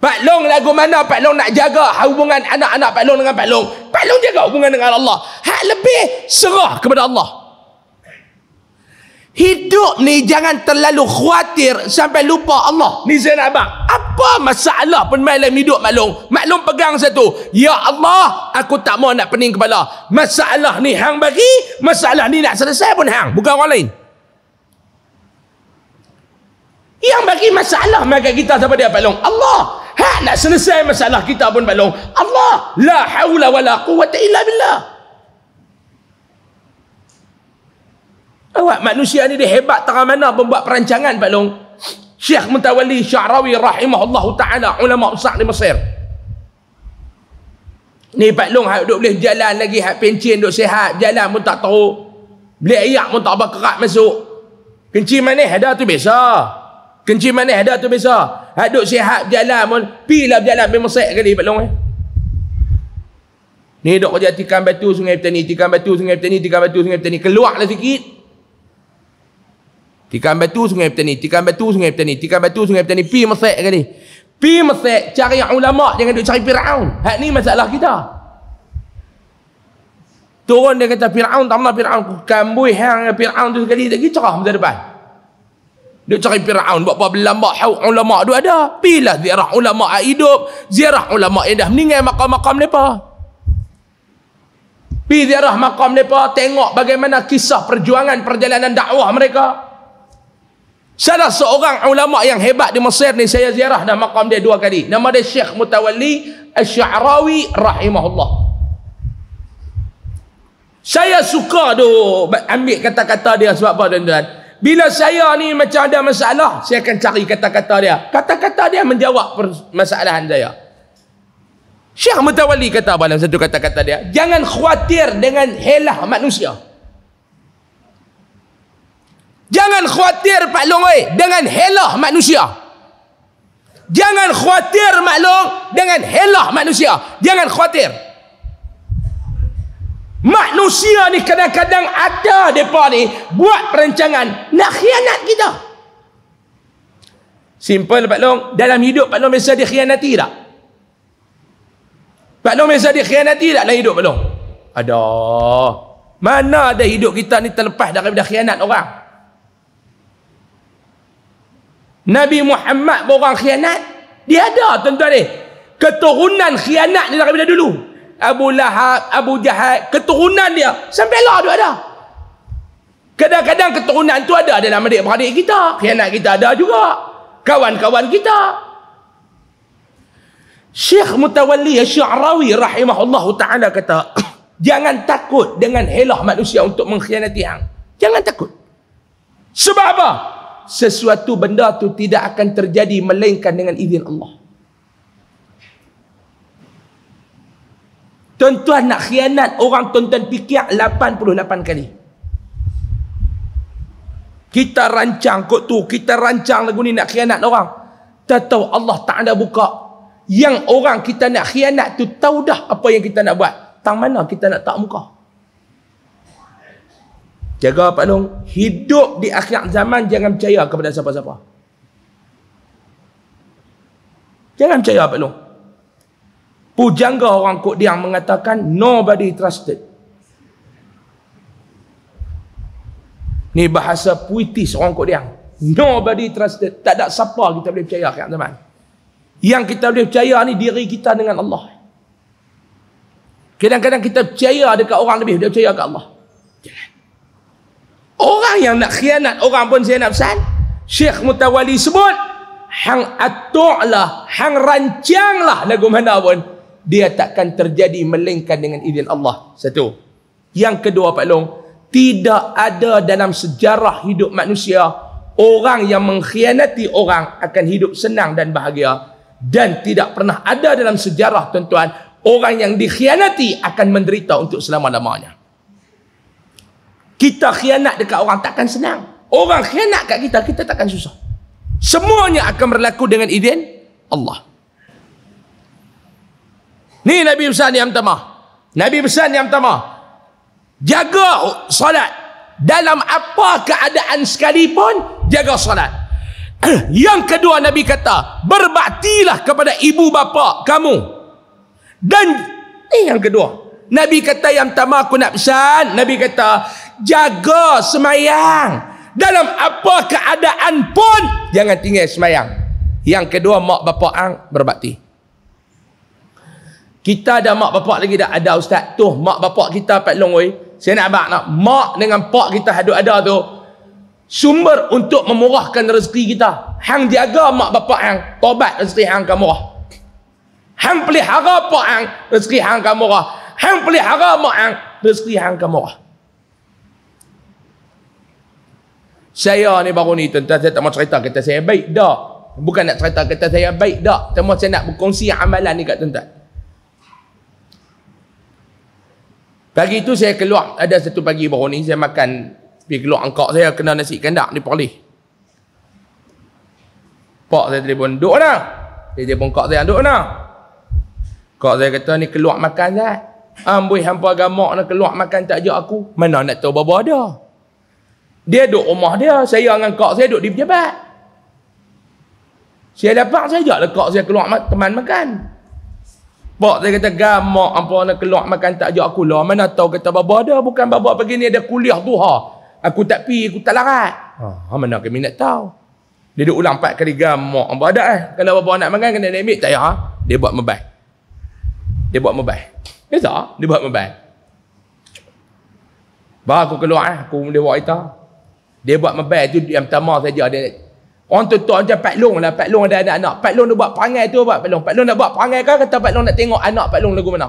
Pak Long lagu mana Pak Long nak jaga hubungan anak-anak Pak Long dengan Pak Long. Pak Long jaga hubungan dengan Allah. Hak lebih serah kepada Allah. Hidup ni jangan terlalu khawatir sampai lupa Allah. Ni saya nak abang. Apa masalah pun malam hidup maklum. Maklum pegang satu. Ya Allah, aku tak mau nak pening kepala. Masalah ni hang bagi, masalah ni nak selesai pun hang. Bukan orang lain. Yang bagi masalah maka kita siapa dia Pak Allah. Hak nak selesai masalah kita pun Pak Allah. La haula wala quwata illa billah. Awak manusia ni dia hebat tengah mana membuat perancangan Pak Long. Syekh Mutawalli Syarawi rahimahullah ta'ala ulama besar di Mesir. Ni Pak Long hak duduk boleh jalan lagi hak pencin duduk sihat. Jalan pun tak teruk. Beli ayak pun tak berkerak masuk. Kencing manis ada tu biasa. Kencing manis ada tu biasa. Hak duduk sihat jalan pun. pi Pilah berjalan di Mesir kali Pak Long eh. Ni dok kerja tikam batu sungai petani, tikam batu sungai petani, tikam batu sungai petani. Keluarlah sikit. Tikan batu sungai petani. Tikan batu sungai petani. Tikan batu sungai petani. Pi masak kali. Pi masak. cari ulama jangan duk cari Firaun. Hak ni masalah kita. Turun dia kata Firaun tak pernah Firaun kambui hang Firaun tu sekali lagi cerah masa depan. Duk cari Firaun buat apa belambak hau ulama tu ada. Pilah ziarah ulama yang hidup, ziarah ulama yang dah meninggal makam-makam depa. Pi ziarah makam depa tengok bagaimana kisah perjuangan perjalanan dakwah mereka. Salah seorang ulama yang hebat di Mesir ni saya ziarah dah makam dia dua kali. Nama dia Syekh Mutawalli Asy'arawi rahimahullah. Saya suka tu ambil kata-kata dia sebab apa tuan-tuan? Bila saya ni macam ada masalah, saya akan cari kata-kata dia. Kata-kata dia menjawab permasalahan saya. Syekh Mutawalli kata dalam satu kata-kata dia, jangan khawatir dengan helah manusia. Jangan khawatir Pak Long oi, dengan helah manusia. Jangan khawatir Mak Long dengan helah manusia. Jangan khawatir. Manusia ni kadang-kadang ada depa ni buat perancangan nak khianat kita. Simple Pak Long, dalam hidup Pak Long biasa dikhianati tak? Pak Long biasa dikhianati tak dalam hidup Pak Long? Ada. Mana ada hidup kita ni terlepas daripada khianat orang? Nabi Muhammad orang khianat dia ada tuan-tuan eh. keturunan khianat dia daripada dulu Abu Lahab Abu Jahat keturunan dia sampai lah dia ada kadang-kadang keturunan tu ada dalam adik-beradik kita khianat kita ada juga kawan-kawan kita Syekh Mutawalli Syarawi rahimahullah ta'ala kata jangan takut dengan helah manusia untuk mengkhianati hang jangan takut sebab apa sesuatu benda tu tidak akan terjadi melainkan dengan izin Allah. Tuan-tuan nak khianat orang tuan-tuan fikir 88 kali. Kita rancang kot tu, kita rancang lagu ni nak khianat orang. Tak tahu Allah tak ada buka. Yang orang kita nak khianat tu tahu dah apa yang kita nak buat. Tang mana kita nak tak muka. Jaga Pak Long, hidup di akhir zaman jangan percaya kepada siapa-siapa. Jangan percaya Pak Long. Pujangga orang kok dia mengatakan nobody trusted. Ni bahasa puitis orang kok dia. Nobody trusted. Tak ada siapa kita boleh percaya akhir zaman. Yang kita boleh percaya ni diri kita dengan Allah. Kadang-kadang kita percaya dekat orang lebih, dia percaya dekat Allah. Orang yang nak khianat orang pun Zainab San. Syekh Mutawali sebut. Hang atu'lah. Hang rancanglah lagu mana pun. Dia takkan terjadi melengkan dengan izin Allah. Satu. Yang kedua Pak Long. Tidak ada dalam sejarah hidup manusia. Orang yang mengkhianati orang akan hidup senang dan bahagia. Dan tidak pernah ada dalam sejarah tuan-tuan. Orang yang dikhianati akan menderita untuk selama-lamanya kita khianat dekat orang takkan senang. Orang khianat kat kita, kita takkan susah. Semuanya akan berlaku dengan izin Allah. Ni Nabi pesan yang Tamah. Nabi pesan yang Tamah. Jaga solat. Dalam apa keadaan sekalipun, jaga solat. Yang kedua Nabi kata, berbaktilah kepada ibu bapa kamu. Dan ni yang kedua. Nabi kata yang Tamah aku nak pesan, Nabi kata jaga semayang dalam apa keadaan pun jangan tinggal semayang yang kedua mak bapak ang berbakti kita ada mak bapak lagi tak ada ustaz tu mak bapak kita Pak Long oi saya nak abang nak mak dengan pak kita hadut ada tu sumber untuk memurahkan rezeki kita hang jaga mak bapak hang tobat rezeki hang kamu hang pelihara pak hang rezeki hang kamu hang pelihara mak hang rezeki hang kamu murah saya ni baru ni tuan-tuan saya tak mau cerita kata saya baik dah bukan nak cerita kata saya baik dah cuma saya nak berkongsi amalan ni kat tuan-tuan pagi tu saya keluar ada satu pagi baru ni saya makan pergi keluar angkak saya kena nasi kandak ni perlih pak saya telefon duduk lah dia telefon kak saya duduk lah kak saya kata ni keluar makan lah ambil hampa agama nak keluar makan tak ajak aku mana nak tahu berapa dah dia duduk rumah dia, saya dengan kak saya duduk di pejabat. Saya dapat saya ajak lah kak saya keluar mak, teman makan. Pak saya kata gamak apa nak keluar makan tak ajak aku lah. Mana tahu kata baba ada bukan baba pagi ni ada kuliah tu ha. Aku tak pi, aku tak larat. Ha. ha, mana kami nak tahu. Dia duduk ulang empat kali gamak apa ada eh. Kalau baba nak makan kena naik tak ya ha. Dia buat mebah. Dia buat mebah. Kenapa? Dia buat mebah. Ba aku keluar eh, aku boleh buat itah. Dia buat mabai tu yang pertama saja dia Orang tu tu macam Pak Long lah, Pak Long ada anak-anak. Pak Long dia buat perangai tu buat Pak Long. Pak Long nak buat perangai kan? Kata Pak Long nak tengok anak Pak Long lagu mana?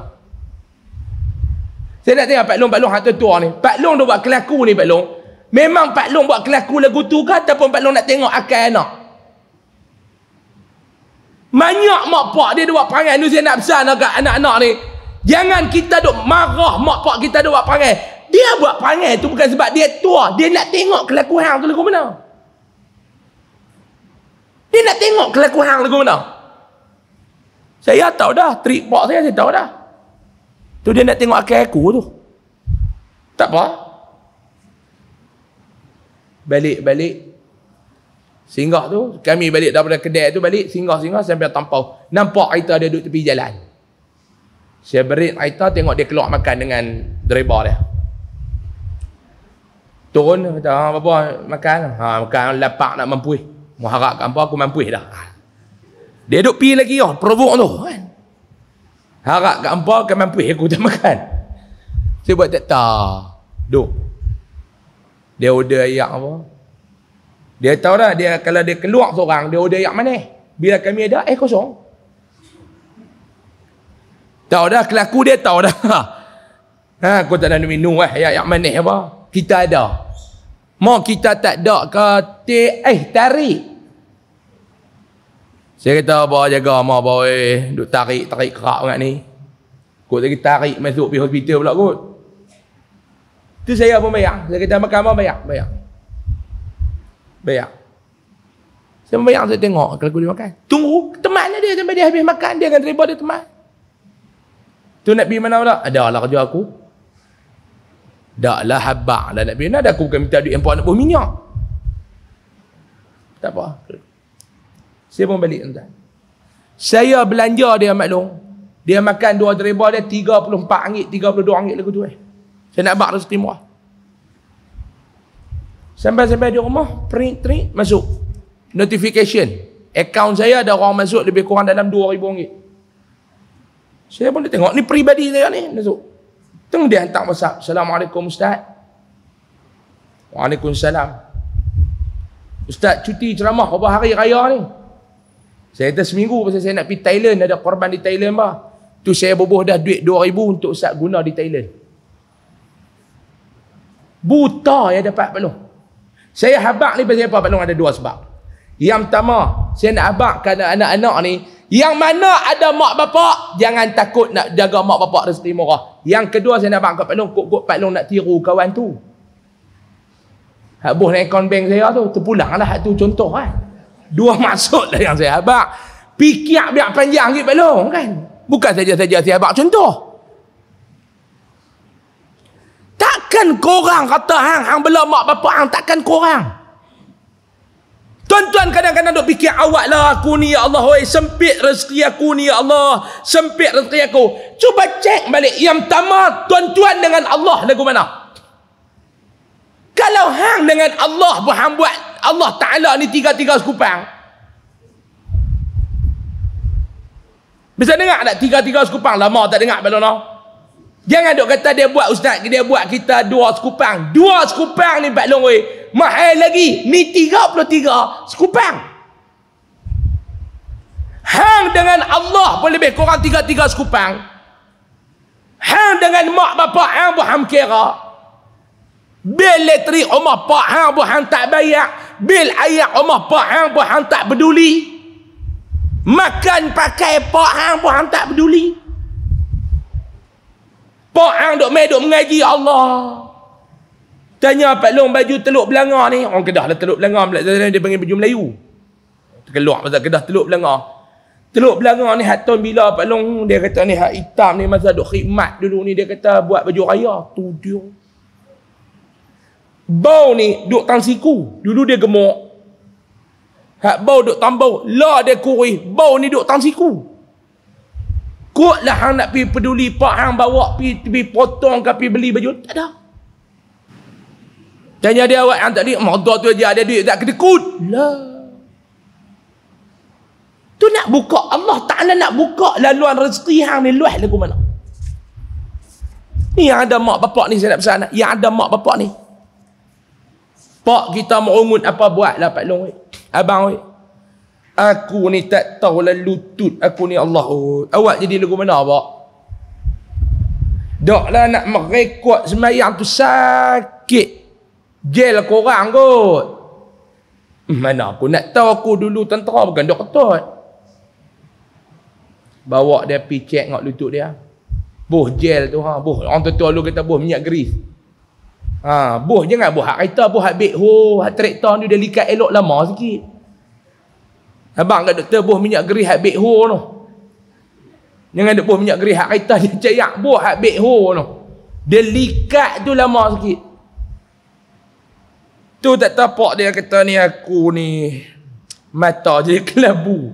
Saya nak tengok Pak Long, Pak Long hantar tua ni. Pak Long dia buat kelaku ni Pak Long. Memang Pak Long buat kelaku lagu tu kan? Ataupun Pak Long nak tengok akal anak? Banyak mak pak dia dia buat perangai. Ini saya nak anak-anak ni. Jangan kita duk marah mak pak kita duk buat perangai. Dia buat perangai tu bukan sebab dia tua. Dia nak tengok kelakuan hang tu lagu mana. Dia nak tengok kelakuan hang lagu mana. Saya tahu dah. Trip box saya, saya tahu dah. Tu dia nak tengok akal aku tu. Tak apa. Balik-balik. Singgah tu. Kami balik daripada kedai tu balik. Singgah-singgah sampai tampau. Nampak Aita dia duduk tepi jalan. Saya beri Aita tengok dia keluar makan dengan driver dia. Turun kata ah, apa, apa makan. Ha makan lapak nak mampu. Muharak apa aku mampu dah. Dia duk pi lagi ah oh, provok tu kan. Harap kat apa akan mampu aku tak makan. Saya buat tak tahu. Duk. Dia order ayak apa? Dia tahu dah dia kalau dia keluar seorang dia order ayak mana? Bila kami ada eh kosong. Tahu dah kelaku dia tahu dah. Ha aku tak ada minum eh ayak-ayak manis apa? kita ada. Mau kita tak ada ke eh tarik. Saya kata bawa jaga mau bawa eh duk tarik tarik kerak ngat ni. Kau lagi tarik masuk pergi hospital pula kut. Tu saya pun bayar. Saya kata mahkamah bayar, bayar. Bayar. Saya bayar saya tengok kalau dia makan. Tunggu teman dia sampai dia habis makan dia dengan terima dia teman. Tu nak pergi mana pula? Ada lah kerja aku. Taklah habak lah Nabi Nabi aku bukan minta duit empat nak buah minyak. Tak apa. Saya pun balik tuan Saya belanja dia maklum. Dia makan dua deriba dia 34 ringgit, 32 ringgit lagu tu eh. Saya nak bak rezeki murah. Sampai-sampai di rumah, print print masuk. Notification. Account saya ada orang masuk lebih kurang dalam 2000 ringgit. Saya pun tengok ni peribadi saya ni masuk. Tunggu dia hantar WhatsApp. Assalamualaikum Ustaz. Waalaikumsalam. Ustaz cuti ceramah berapa hari raya ni? Saya kata seminggu pasal saya nak pergi Thailand. Ada korban di Thailand bah. Tu saya bubuh dah duit RM2,000 untuk Ustaz guna di Thailand. Buta yang dapat peluh. Saya habak ni pasal apa Pak Long ada dua sebab. Yang pertama, saya nak habak kerana anak-anak ni, yang mana ada mak bapak, jangan takut nak jaga mak bapak rezeki murah. Yang kedua saya nak bang kat Pak Long, kok-kok Pak Long nak tiru kawan tu. Habis naik kon bank saya tu, terpulang lah tu contoh kan. Dua maksud lah yang saya habak. Pikir biar panjang gitu Pak Long kan. Bukan saja-saja saya habak contoh. Takkan korang kata hang, hang bela mak bapa hang, takkan korang. Tuan-tuan kadang-kadang duk fikir awak lah aku ni ya Allah. Oi, sempit rezeki aku ni ya Allah. Sempit rezeki aku. Cuba cek balik. Yang pertama tuan-tuan dengan Allah lagu mana? Kalau hang dengan Allah berhang buat Allah Ta'ala ni tiga-tiga sekupang. Bisa dengar tak tiga-tiga sekupang? Lama tak dengar balona. Jangan duk kata dia buat ustaz. Dia buat kita dua sekupang. Dua sekupang ni Pak Long. Weh mahal lagi ni tiga sekupang hang dengan Allah pun lebih kurang tiga sekupang hang dengan mak bapak hang pun hang kira bil elektrik omah pak hang pun hang tak bayar bil ayak omah pak hang pun hang tak peduli makan pakai pak hang pun hang tak peduli pak hang duk main duk mengaji Allah Tanya Pak Long baju teluk belangar ni. Orang Kedah lah teluk belangar. Melayu Zazan dia panggil baju Melayu. Keluar masa Kedah teluk belangar. Teluk belangar ni hatun bila Pak Long dia kata ni hak hitam ni masa duk khidmat dulu ni dia kata buat baju raya. Tu dia. Bau ni duk tang siku. Dulu dia gemuk. Hak bau duk tambau. La dia kurih. Bau ni duk tang siku. Kut lah hang nak pergi peduli pak hang bawa pergi, pergi potong ke pergi beli baju. Tak ada. Tanya dia awak yang tadi, mak tu dia ada duit tak kedekut. Lah. Tu nak buka, Allah Ta'ala nak buka laluan rezeki hang ni luas lagu mana. Ni yang ada mak bapak ni saya nak pesan. Yang ada mak bapak ni. Pak kita merungut apa buat lah Pak Long. Abang. Wik. Aku ni tak tahu lah lutut. Aku ni Allah. Wik. Awak jadi lagu mana pak? Taklah nak merekod semayang tu sakit. Gel aku orang kot. Hmm, mana aku nak tahu aku dulu tentera bukan ketot, Bawa dia pi check ngak lutut dia. Buh gel tu ha, buh orang tua lu kata buh minyak geris. Ha, buh jangan buh hak kereta, buh hak beg ho, hak traktor ni dia likat elok lama sikit. Abang kat doktor buh minyak geris hak beg ho tu. Jangan dekat buh minyak geris hak kereta dia cayak buh hak beg ho tu. Dia likat tu lama sikit. Tu tak tapak dia kata ni aku ni mata jadi kelabu.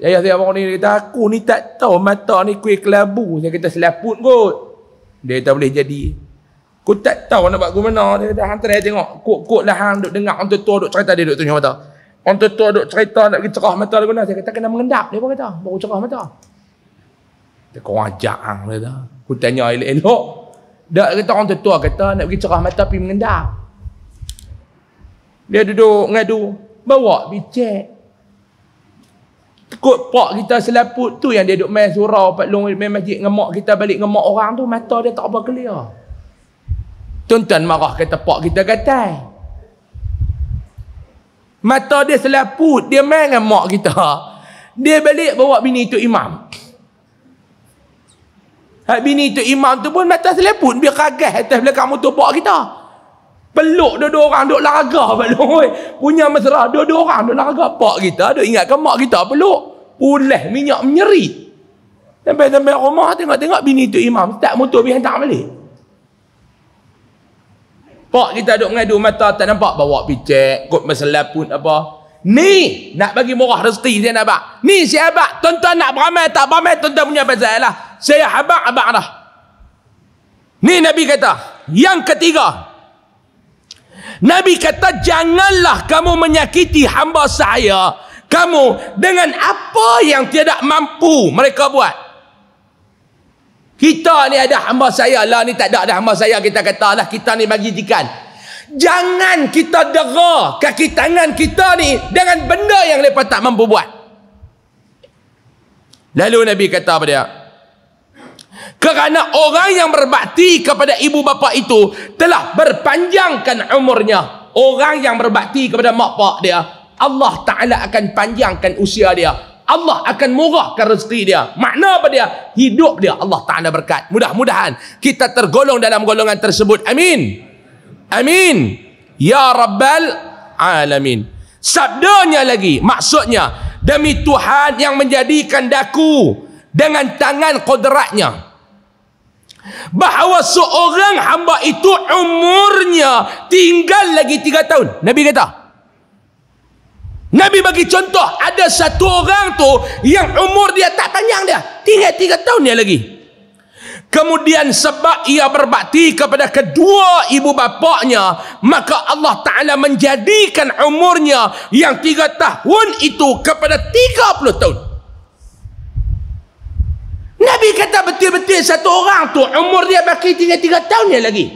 Ya ya abang ni dia kata aku ni tak tahu mata ni kui kelabu. Saya kata selaput kot. Dia tak boleh jadi. Aku tak tahu nak buat aku mana. Dia kata hantar dia tengok. Kok-kok lah hang duk dengar orang tua duk cerita dia duk tunjuk mata. Orang tua duk cerita nak pergi cerah mata dia guna. Saya kata kena mengendap dia pun kata. Baru cerah mata. Dia kau ajak hang dia kata. Aku tanya elok-elok. Dia kata orang tua kata nak pergi cerah mata pergi mengendap. Dia duduk ngadu. Bawa bicek. Kut pak kita selaput tu yang dia duduk main surau Pak Long main masjid ngemak kita balik ngemak orang tu mata dia tak apa clear. Tuan-tuan marah kata pak kita kata. Mata dia selaput, dia main dengan mak kita. Dia balik bawa bini tu imam. Hak bini tu imam tu pun mata selaput, dia kagak atas belakang motor pak kita. Peluk dua-dua orang duk laga belum oi. Punya mesra dua-dua orang duk laga pak kita duk ingatkan mak kita peluk. Pulih minyak menyeri. Sampai-sampai rumah tengok-tengok bini tu imam tak motor bihan tak balik. Pak kita duk mengadu mata tak nampak bawa picek, kot masalah pun apa. Ni nak bagi murah rezeki saya nak abang. Ni si abang tuan-tuan nak beramai tak beramai tuan-tuan punya pasal lah. Saya habak abang dah. Ni Nabi kata, yang ketiga Nabi kata janganlah kamu menyakiti hamba saya kamu dengan apa yang tiada mampu mereka buat kita ni ada hamba saya lah ni tak ada ada hamba saya kita kata lah kita ni bagi jikan jangan kita dera kaki tangan kita ni dengan benda yang mereka tak mampu buat lalu Nabi kata apa dia kerana orang yang berbakti kepada ibu bapa itu telah berpanjangkan umurnya orang yang berbakti kepada mak pak dia Allah taala akan panjangkan usia dia Allah akan murahkan rezeki dia. Makna apa dia? Hidup dia Allah Taala berkat. Mudah-mudahan kita tergolong dalam golongan tersebut. Amin. Amin. Ya Rabbal Alamin. Sabdanya lagi, maksudnya demi Tuhan yang menjadikan daku dengan tangan kodratnya bahawa seorang hamba itu umurnya tinggal lagi tiga tahun Nabi kata Nabi bagi contoh ada satu orang tu yang umur dia tak panjang dia tinggal tiga tahun dia lagi kemudian sebab ia berbakti kepada kedua ibu bapaknya maka Allah Ta'ala menjadikan umurnya yang tiga tahun itu kepada tiga puluh tahun Nabi kata betul-betul satu orang tu umur dia baki tiga-tiga tahun dia lagi.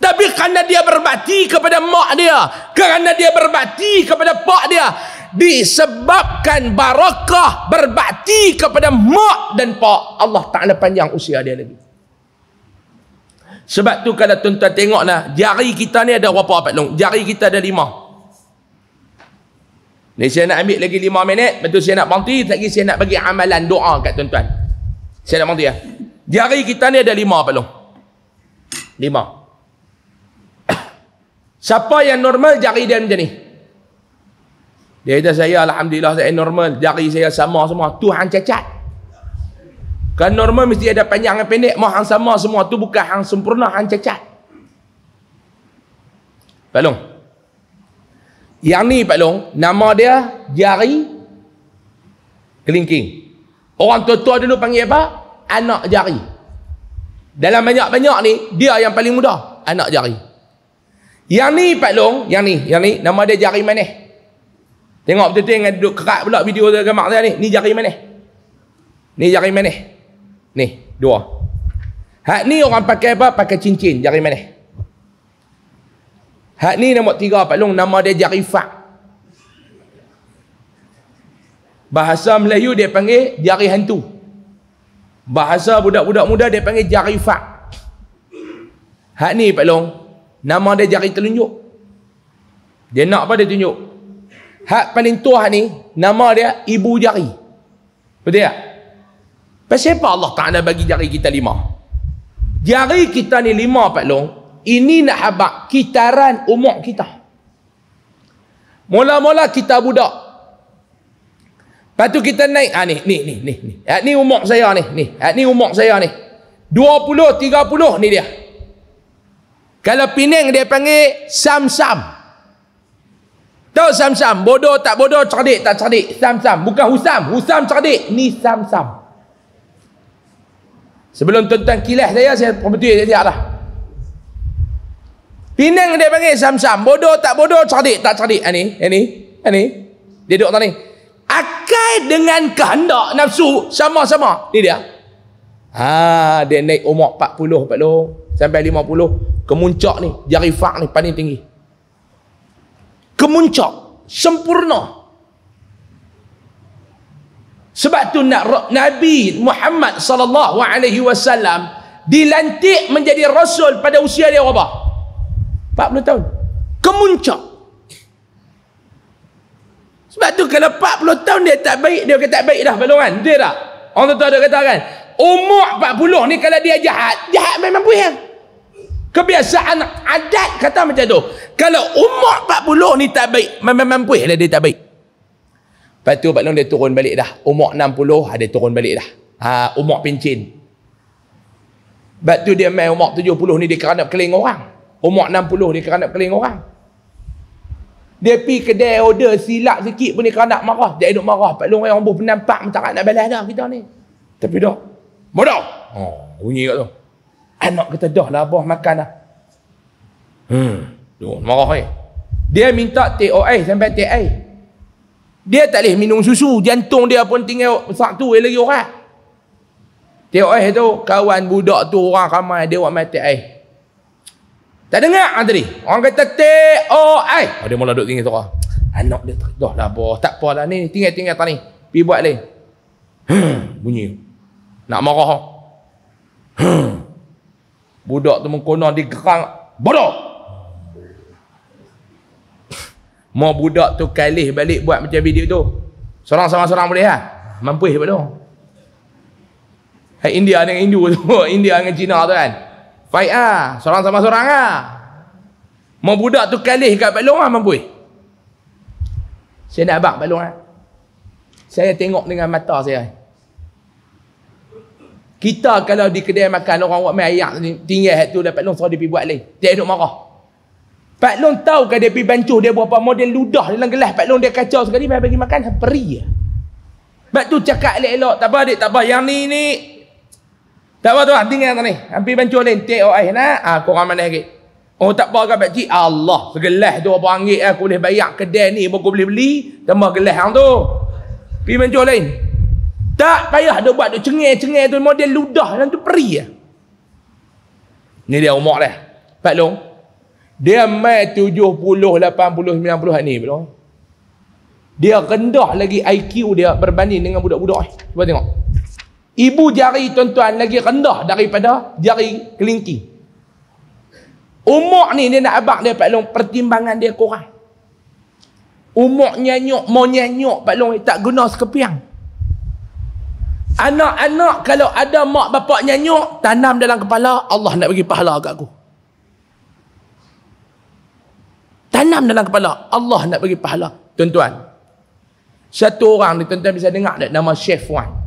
Tapi kerana dia berbakti kepada mak dia, kerana dia berbakti kepada pak dia, disebabkan barakah berbakti kepada mak dan pak, Allah Ta'ala panjang usia dia lagi. Sebab tu kalau tuan-tuan tengok lah, jari kita ni ada berapa Pak Long? Jari kita ada lima. Ni saya nak ambil lagi lima minit, lepas saya nak berhenti, lagi saya nak bagi amalan doa kat tuan-tuan. Saya nak mahu ya. Jari kita ni ada lima apa long? Lima. Siapa yang normal jari dia macam ni? Dia kata saya Alhamdulillah saya normal. Jari saya sama semua. Tuhan cacat. Kan normal mesti ada panjang dan pendek. Mahan sama semua. tu bukan hang sempurna. Hang cacat. Pak Long. Yang ni Pak Long. Nama dia jari kelingking. Orang tua-tua dulu panggil apa? Anak jari. Dalam banyak-banyak ni, dia yang paling muda. Anak jari. Yang ni Pak Long, yang ni, yang ni, nama dia jari mana? Tengok betul-betul dengan duduk kerat pula video dia gambar saya ni. Ni jari mana? Ni jari mana? Ni, dua. Hak ni orang pakai apa? Pakai cincin jari mana? Hak ni nombor tiga Pak Long, nama dia jari fak. Bahasa Melayu dia panggil jari hantu. Bahasa budak-budak muda dia panggil jari fak. Hak ni Pak Long, nama dia jari telunjuk. Dia nak apa dia tunjuk. Hak paling tua hak ni, nama dia ibu jari. Betul tak? Pasal apa Allah Ta'ala bagi jari kita lima? Jari kita ni lima Pak Long, ini nak habak kitaran umur kita. Mula-mula kita budak, Lepas tu kita naik ah ni ni ni ni. ni. Ah ni umur saya ni ni. Ah ni umur saya ni. 20 30 ni dia. Kalau Pinang dia panggil Sam-Sam. Tahu Sam-Sam? Bodoh tak bodoh, cerdik tak cerdik. Sam-Sam. Bukan Husam. Husam cerdik. Ni Sam-Sam. Sebelum tuan-tuan kilah saya, saya perbetul dia tiap lah. Pinang dia panggil Sam-Sam. Bodoh tak bodoh, cerdik tak cerdik. Ini, ah, ini, ah, ini. Ah, dia duduk tadi akal dengan kehendak nafsu sama-sama ni dia ha dia naik umur 40 40 sampai 50 kemuncak ni jari fak ni paling tinggi kemuncak sempurna sebab tu Nabi Muhammad sallallahu alaihi wasallam dilantik menjadi rasul pada usia dia berapa? 40 tahun. Kemuncak. Sebab tu kalau 40 tahun dia tak baik, dia kata tak baik dah balungan. Dia tak? Orang tua-tua dia kata kan. Umur 40 ni kalau dia jahat, jahat memang puyang. Kebiasaan adat kata macam tu. Kalau umur 40 ni tak baik, memang mampu lah dia tak baik. Lepas tu Pak dia turun balik dah. Umur 60, ada ah, turun balik dah. Ha, umur pincin. Lepas tu dia main umur 70 ni dia kerana keling orang. Umur 60 dia kerana keling orang. Dia pi kedai order silap sikit pun ni kerana nak marah. Dia duduk marah. Pak Long yang ambuh penampak macam nak balas dah kita ni. Tapi dah. Modoh. Oh, ha, bunyi kat tu. Anak kata dah lah abah makan dah. Hmm. Duh, marah eh. Dia minta TOI, sampai teh Dia tak boleh minum susu. Jantung dia pun tinggal satu eh, lagi orang. Teh air tu, kawan budak tu orang ramai. Dia buat mati air. Tak dengar ah tadi. Orang kata T O I. Oh, dia mula duduk tinggi suara. Anak dia terdah lah bos. Tak apa lah ni. Tinggal-tinggal tadi. Pi buat lain. Bunyi. Nak marah. Budak tu mengkonon di gerang. Bodoh. Mau budak tu kalih balik buat macam video tu. Sorang seorang boleh lah. Ha? Mampu sebab tu. India dengan Hindu tu. India dengan Cina tu kan. Baik ah, seorang sama seorang ah. Mau budak tu kalih kat Pak Long ah, mampui. Saya nak abang Pak Long ah. Saya tengok dengan mata saya. Kita kalau di kedai makan orang buat main ayak ni, tinggal hat tu dapat Long suruh dia pergi buat lain. Dia nak marah. Pak Long tahu ke dia pergi bancuh dia berapa model ludah dalam gelas Pak Long dia kacau sekali bagi makan peri. Sebab tu cakap elok-elok, tak apa adik, tak apa. Yang ni ni tak apa tu lah, tinggal tu ni. Hampir bancur lain, take away nak. Ha, ah, korang mana lagi? Oh tak apa kan pakcik? Allah, segelas tu apa anggil ah, aku boleh bayar kedai ni pun aku boleh beli. Tambah gelas hang tu. Pergi bancur lain. Tak payah dia buat dia cengih-cengih tu model ludah dan tu peri ya. Ah. Ni dia umur dia. Pak Long. Dia mai 70, 80, 90 puluh ni belum. Dia rendah lagi IQ dia berbanding dengan budak-budak. Eh. Cuba tengok. Ibu jari tuan-tuan lagi rendah daripada jari kelingking. Umur ni dia nak abak dia Pak Long pertimbangan dia kurang. Umur nyanyuk mau nyanyuk Pak Long tak guna sekeping. Anak-anak kalau ada mak bapak nyanyuk tanam dalam kepala Allah nak bagi pahala kat aku. Tanam dalam kepala Allah nak bagi pahala. Tuan-tuan. Satu orang ni tuan-tuan bisa dengar tak nama Chef Wan.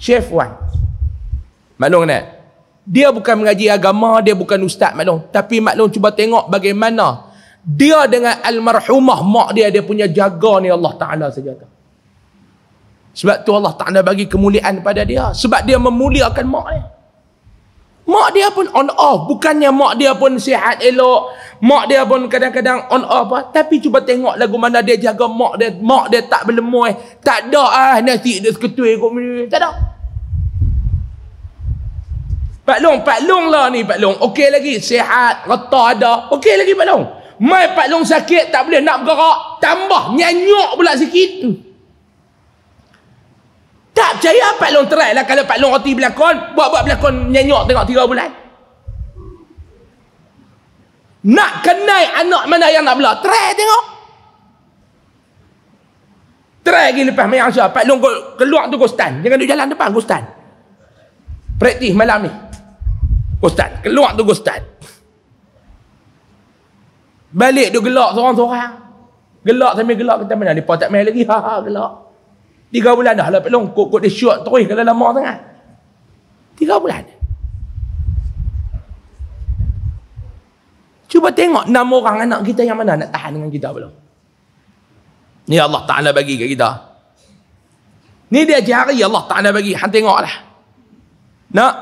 Chef Wan. Maklum kan? Dia bukan mengaji agama, dia bukan ustaz maklum. Tapi maklum cuba tengok bagaimana dia dengan almarhumah mak dia, dia punya jaga ni Allah Ta'ala saja. Sebab tu Allah Ta'ala bagi kemuliaan pada dia. Sebab dia memuliakan mak dia. Mak dia pun on off. Bukannya mak dia pun sihat elok. Mak dia pun kadang-kadang on off. Lah. Tapi cuba tengok lagu mana dia jaga mak dia. Mak dia tak berlemoy. Tak ada ah nasi dia seketui. Tak ada. Pak Long, Pak Long lah ni Pak Long. Okey lagi. Sihat, reta ada. Okey lagi Pak Long. Mai Pak Long sakit tak boleh nak bergerak. Tambah nyanyuk pula sikit. Tak percaya Pak Long try lah kalau Pak Long roti belakon, buat-buat belakon nyenyok tengok tiga bulan. Nak kenai anak mana yang nak bela, try tengok. Try lagi lepas main asyar, Pak Long keluar tu Gustan, jangan duduk jalan depan Gustan. Praktis malam ni. Gustan, keluar tu Gustan. Balik duduk gelak seorang-seorang. Gelak sambil gelak kita mana, dia tak main lagi, ha ha gelak. Tiga bulan dah lepas long kok kok dia syok terus kalau lama sangat. Tiga bulan. Cuba tengok enam orang anak kita yang mana nak tahan dengan kita belum. Ni Allah Taala bagi ke kita. Ni dia jari Allah Taala bagi. Han tengok lah, Nak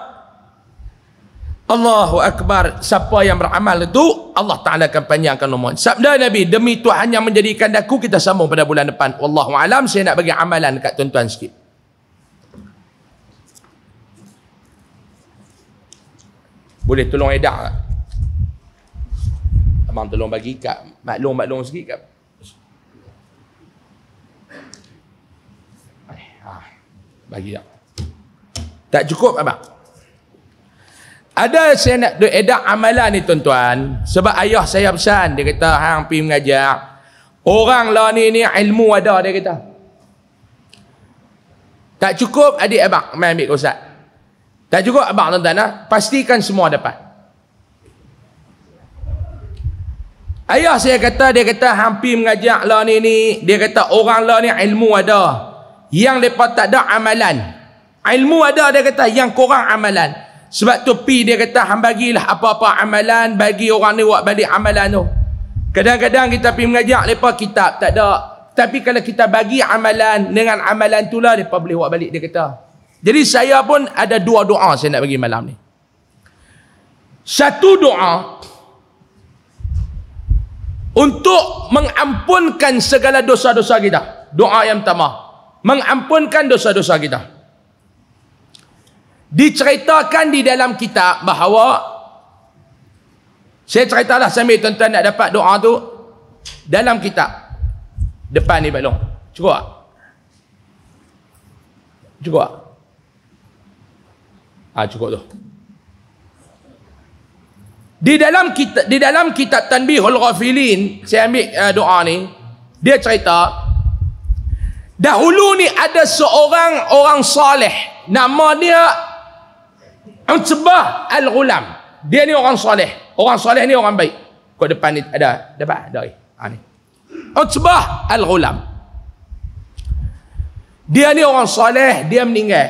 Allahu Akbar siapa yang beramal itu Allah Ta'ala akan panjangkan nombor. sabda Nabi demi Tuhan yang menjadikan daku kita sambung pada bulan depan Wallahu alam saya nak bagi amalan dekat tuan-tuan sikit boleh tolong edak tak? Abang tolong bagi kat maklum-maklum sikit kat eh, ah, bagi tak? Tak cukup abang? ada saya nak duk edak amalan ni tuan-tuan sebab ayah saya pesan dia kata hang pi mengajar orang lah ni ni ilmu ada dia kata tak cukup adik abang mai ambil ke ustaz tak cukup abang tuan-tuan lah. pastikan semua dapat ayah saya kata dia kata hang pi mengajar lah ni ni dia kata orang lah ni ilmu ada yang mereka tak ada amalan ilmu ada dia kata yang kurang amalan sebab tu pi dia kata hang bagilah apa-apa amalan bagi orang ni buat balik amalan tu. Kadang-kadang kita pi mengajak depa kitab tak ada. Tapi kalau kita bagi amalan dengan amalan itulah depa boleh buat balik dia kata. Jadi saya pun ada dua doa saya nak bagi malam ni. Satu doa untuk mengampunkan segala dosa-dosa kita. Doa yang pertama, mengampunkan dosa-dosa kita diceritakan di dalam kitab bahawa saya ceritalah sambil tuan-tuan nak dapat doa tu dalam kitab depan ni Pak Long cukup tak? cukup ah ha, cukup tu di dalam kita di dalam kitab Tanbihul Ghafilin saya ambil uh, doa ni dia cerita dahulu ni ada seorang orang soleh nama dia Utbah al-Ghulam. Dia ni orang soleh. Orang soleh ni orang baik. Kau depan ni ada dapat ada ni. Eh? Ha ni. Utbah al-Ghulam. Dia ni orang soleh, dia meninggal.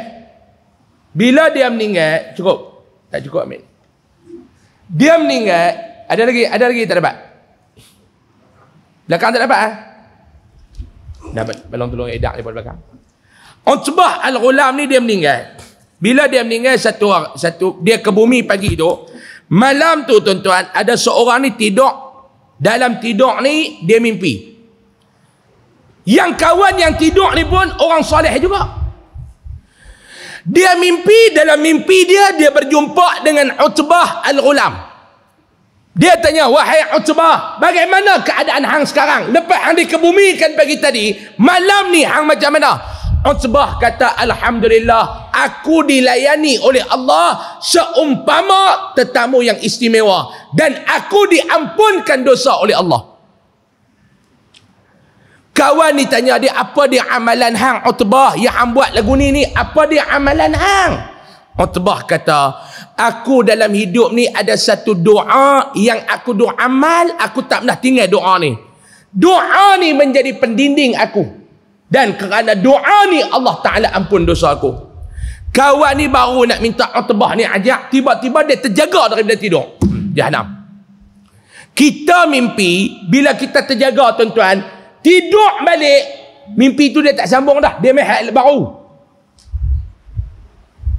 Bila dia meninggal, cukup. Tak cukup amin. Dia meninggal, ada lagi, ada lagi tak dapat. Belakang tak dapat ah. Ha? Dapat, belum tolong edak di belakang. Utbah al-Ghulam ni dia meninggal. Bila dia meninggal satu satu dia ke bumi pagi itu, malam tu tuan-tuan ada seorang ni tidur dalam tidur ni dia mimpi. Yang kawan yang tidur ni pun orang soleh juga. Dia mimpi dalam mimpi dia dia berjumpa dengan Utbah Al-Ghulam. Dia tanya, "Wahai Utbah, bagaimana keadaan hang sekarang? Lepas hang dikebumikan pagi tadi, malam ni hang macam mana?" Utsbah kata alhamdulillah aku dilayani oleh Allah seumpama tetamu yang istimewa dan aku diampunkan dosa oleh Allah. Kawan ni tanya dia apa dia amalan hang Utsbah yang hang buat lagu ni ni apa dia amalan hang? Utsbah kata aku dalam hidup ni ada satu doa yang aku doa amal aku tak pernah tinggal doa ni. Doa ni menjadi pendinding aku dan kerana doa ni Allah Ta'ala ampun dosa aku kawan ni baru nak minta utbah ni ajak tiba-tiba dia terjaga dari daripada tidur jahannam kita mimpi bila kita terjaga tuan-tuan tidur balik mimpi tu dia tak sambung dah dia mehat baru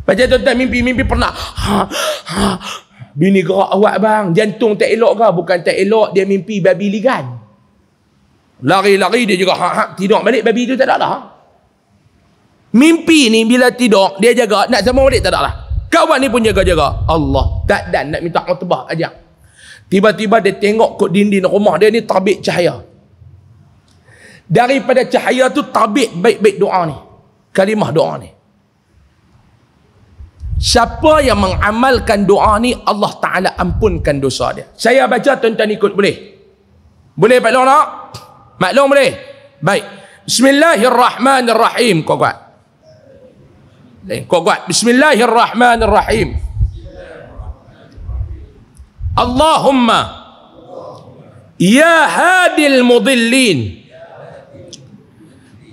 macam tuan-tuan mimpi-mimpi pernah ha, ha, bini gerak awak bang jantung tak elok ke bukan tak elok dia mimpi babi ligan Lari-lari dia juga hak hak tidur balik babi tu tak ada lah. Mimpi ni bila tidur dia jaga nak sama balik tak ada lah. Kawan ni pun jaga-jaga. Allah tak dan nak minta utbah aja. Tiba-tiba dia tengok kot dinding rumah dia ni tabik cahaya. Daripada cahaya tu tabik baik-baik doa ni. Kalimah doa ni. Siapa yang mengamalkan doa ni Allah Ta'ala ampunkan dosa dia Saya baca tuan-tuan ikut boleh? Boleh Pak Lorak? Maklum boleh? Baik. Bismillahirrahmanirrahim kau kuat Kau kuat Bismillahirrahmanirrahim. Allahumma Ya hadil mudillin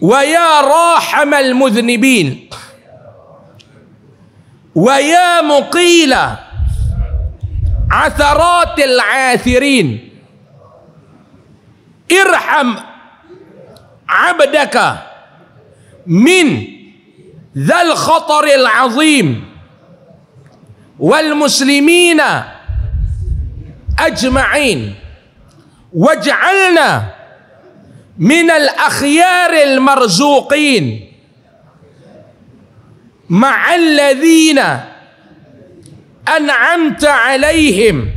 wa ya ويا راحم المذنبين ويا مقيل عثرات العاثرين ارحم عبدك من ذا الخطر العظيم والمسلمين اجمعين واجعلنا من الاخيار المرزوقين مع الذين انعمت عليهم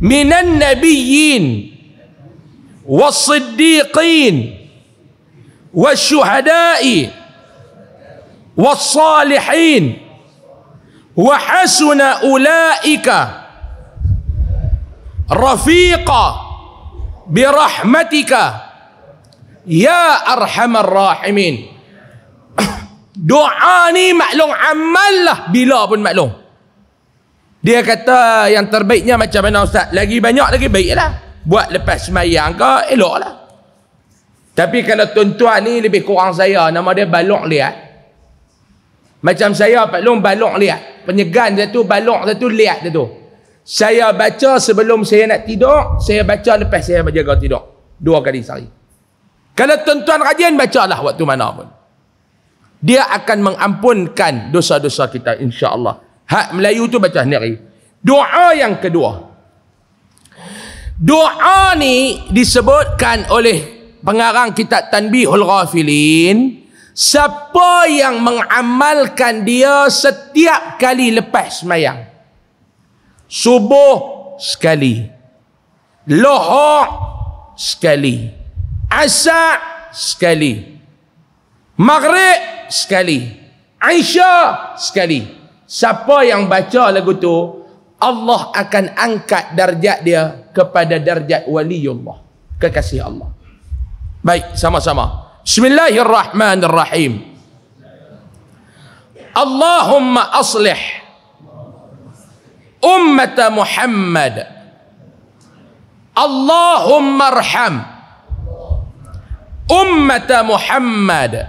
من النبيين والصديقين والشهداء والصالحين وحسن أولئك رفيقا برحمتك يا أرحم الراحمين دعا ni maklum amal lah bila pun dia kata yang terbaiknya macam mana ustaz lagi banyak lagi baiklah buat lepas semayang ke elok lah tapi kalau tuan-tuan ni lebih kurang saya nama dia balok liat macam saya Pak Long balok liat penyegan dia tu balok dia tu liat dia tu saya baca sebelum saya nak tidur saya baca lepas saya berjaga tidur dua kali sehari kalau tuan-tuan rajin lah waktu mana pun dia akan mengampunkan dosa-dosa kita insya-Allah. Hak Melayu tu baca sendiri. Doa yang kedua, Doa ni disebutkan oleh pengarang kitab Tanbihul Ghafilin. Siapa yang mengamalkan dia setiap kali lepas semayang? Subuh sekali. Lohok sekali. Asak sekali. Maghrib sekali. Aisyah sekali. Siapa yang baca lagu tu, Allah akan angkat darjat dia kepada darjat waliullah kekasih Allah baik sama-sama bismillahirrahmanirrahim Allahumma aslih ummat Muhammad Allahumma arham ummat Muhammad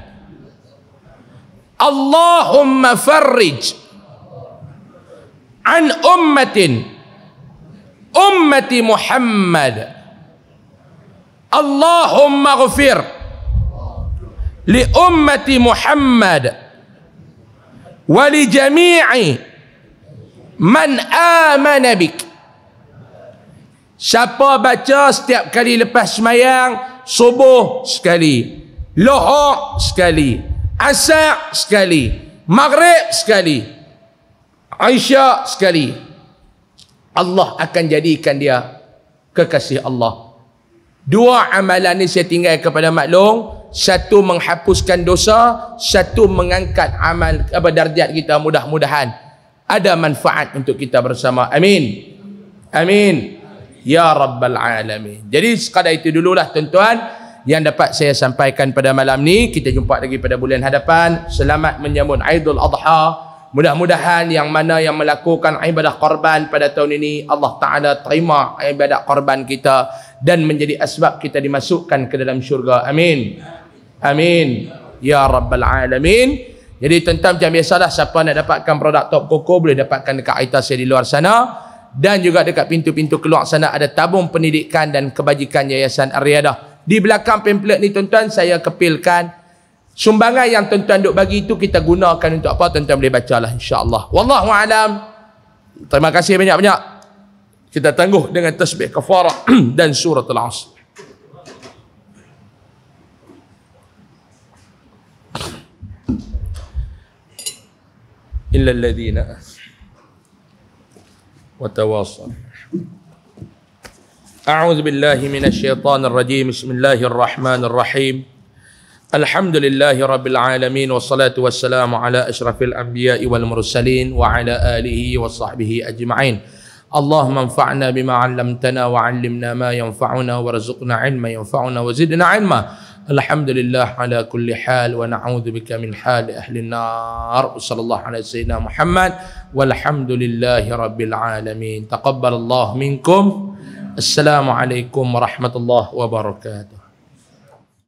Allahumma farrij an ummatin ummati Muhammad Allahumma ghafir li ummati Muhammad wa li jami'i man amana bik siapa baca setiap kali lepas semayang subuh sekali lohok sekali asar sekali maghrib sekali Aisyah sekali Allah akan jadikan dia kekasih Allah dua amalan ini saya tinggal kepada maklum satu menghapuskan dosa satu mengangkat amal apa darjat kita mudah-mudahan ada manfaat untuk kita bersama amin amin ya rabbal alamin jadi sekadar itu dululah tuan-tuan yang dapat saya sampaikan pada malam ni kita jumpa lagi pada bulan hadapan selamat menyambut aidul adha Mudah-mudahan yang mana yang melakukan ibadah korban pada tahun ini Allah Ta'ala terima ibadah korban kita Dan menjadi asbab kita dimasukkan ke dalam syurga Amin Amin Ya Rabbal Alamin Jadi tentang macam biasalah Siapa nak dapatkan produk Top Koko Boleh dapatkan dekat Aita saya di luar sana Dan juga dekat pintu-pintu keluar sana Ada tabung pendidikan dan kebajikan Yayasan Ariadah Di belakang pamphlet ni tuan-tuan Saya kepilkan sumbangan yang tuan-tuan duk bagi itu kita gunakan untuk apa tuan-tuan boleh bacalah insya-Allah. Wallahu alam. Terima kasih banyak-banyak. Kita tangguh dengan tasbih kafara dan surat al-Asr. إلا الذين وتواصل أعوذ بالله من الشيطان الرجيم بسم الله الرحمن rahim الحمد لله رب العالمين والصلاة والسلام على أشرف الأنبياء والمرسلين وعلى آله وصحبه أجمعين اللهم انفعنا بما علمتنا وعلمنا ما ينفعنا وارزقنا علما ينفعنا وزدنا علما الحمد لله على كل حال ونعوذ بك من حال أهل النار صلى الله على سيدنا محمد والحمد لله رب العالمين تقبل الله منكم السلام عليكم ورحمة الله وبركاته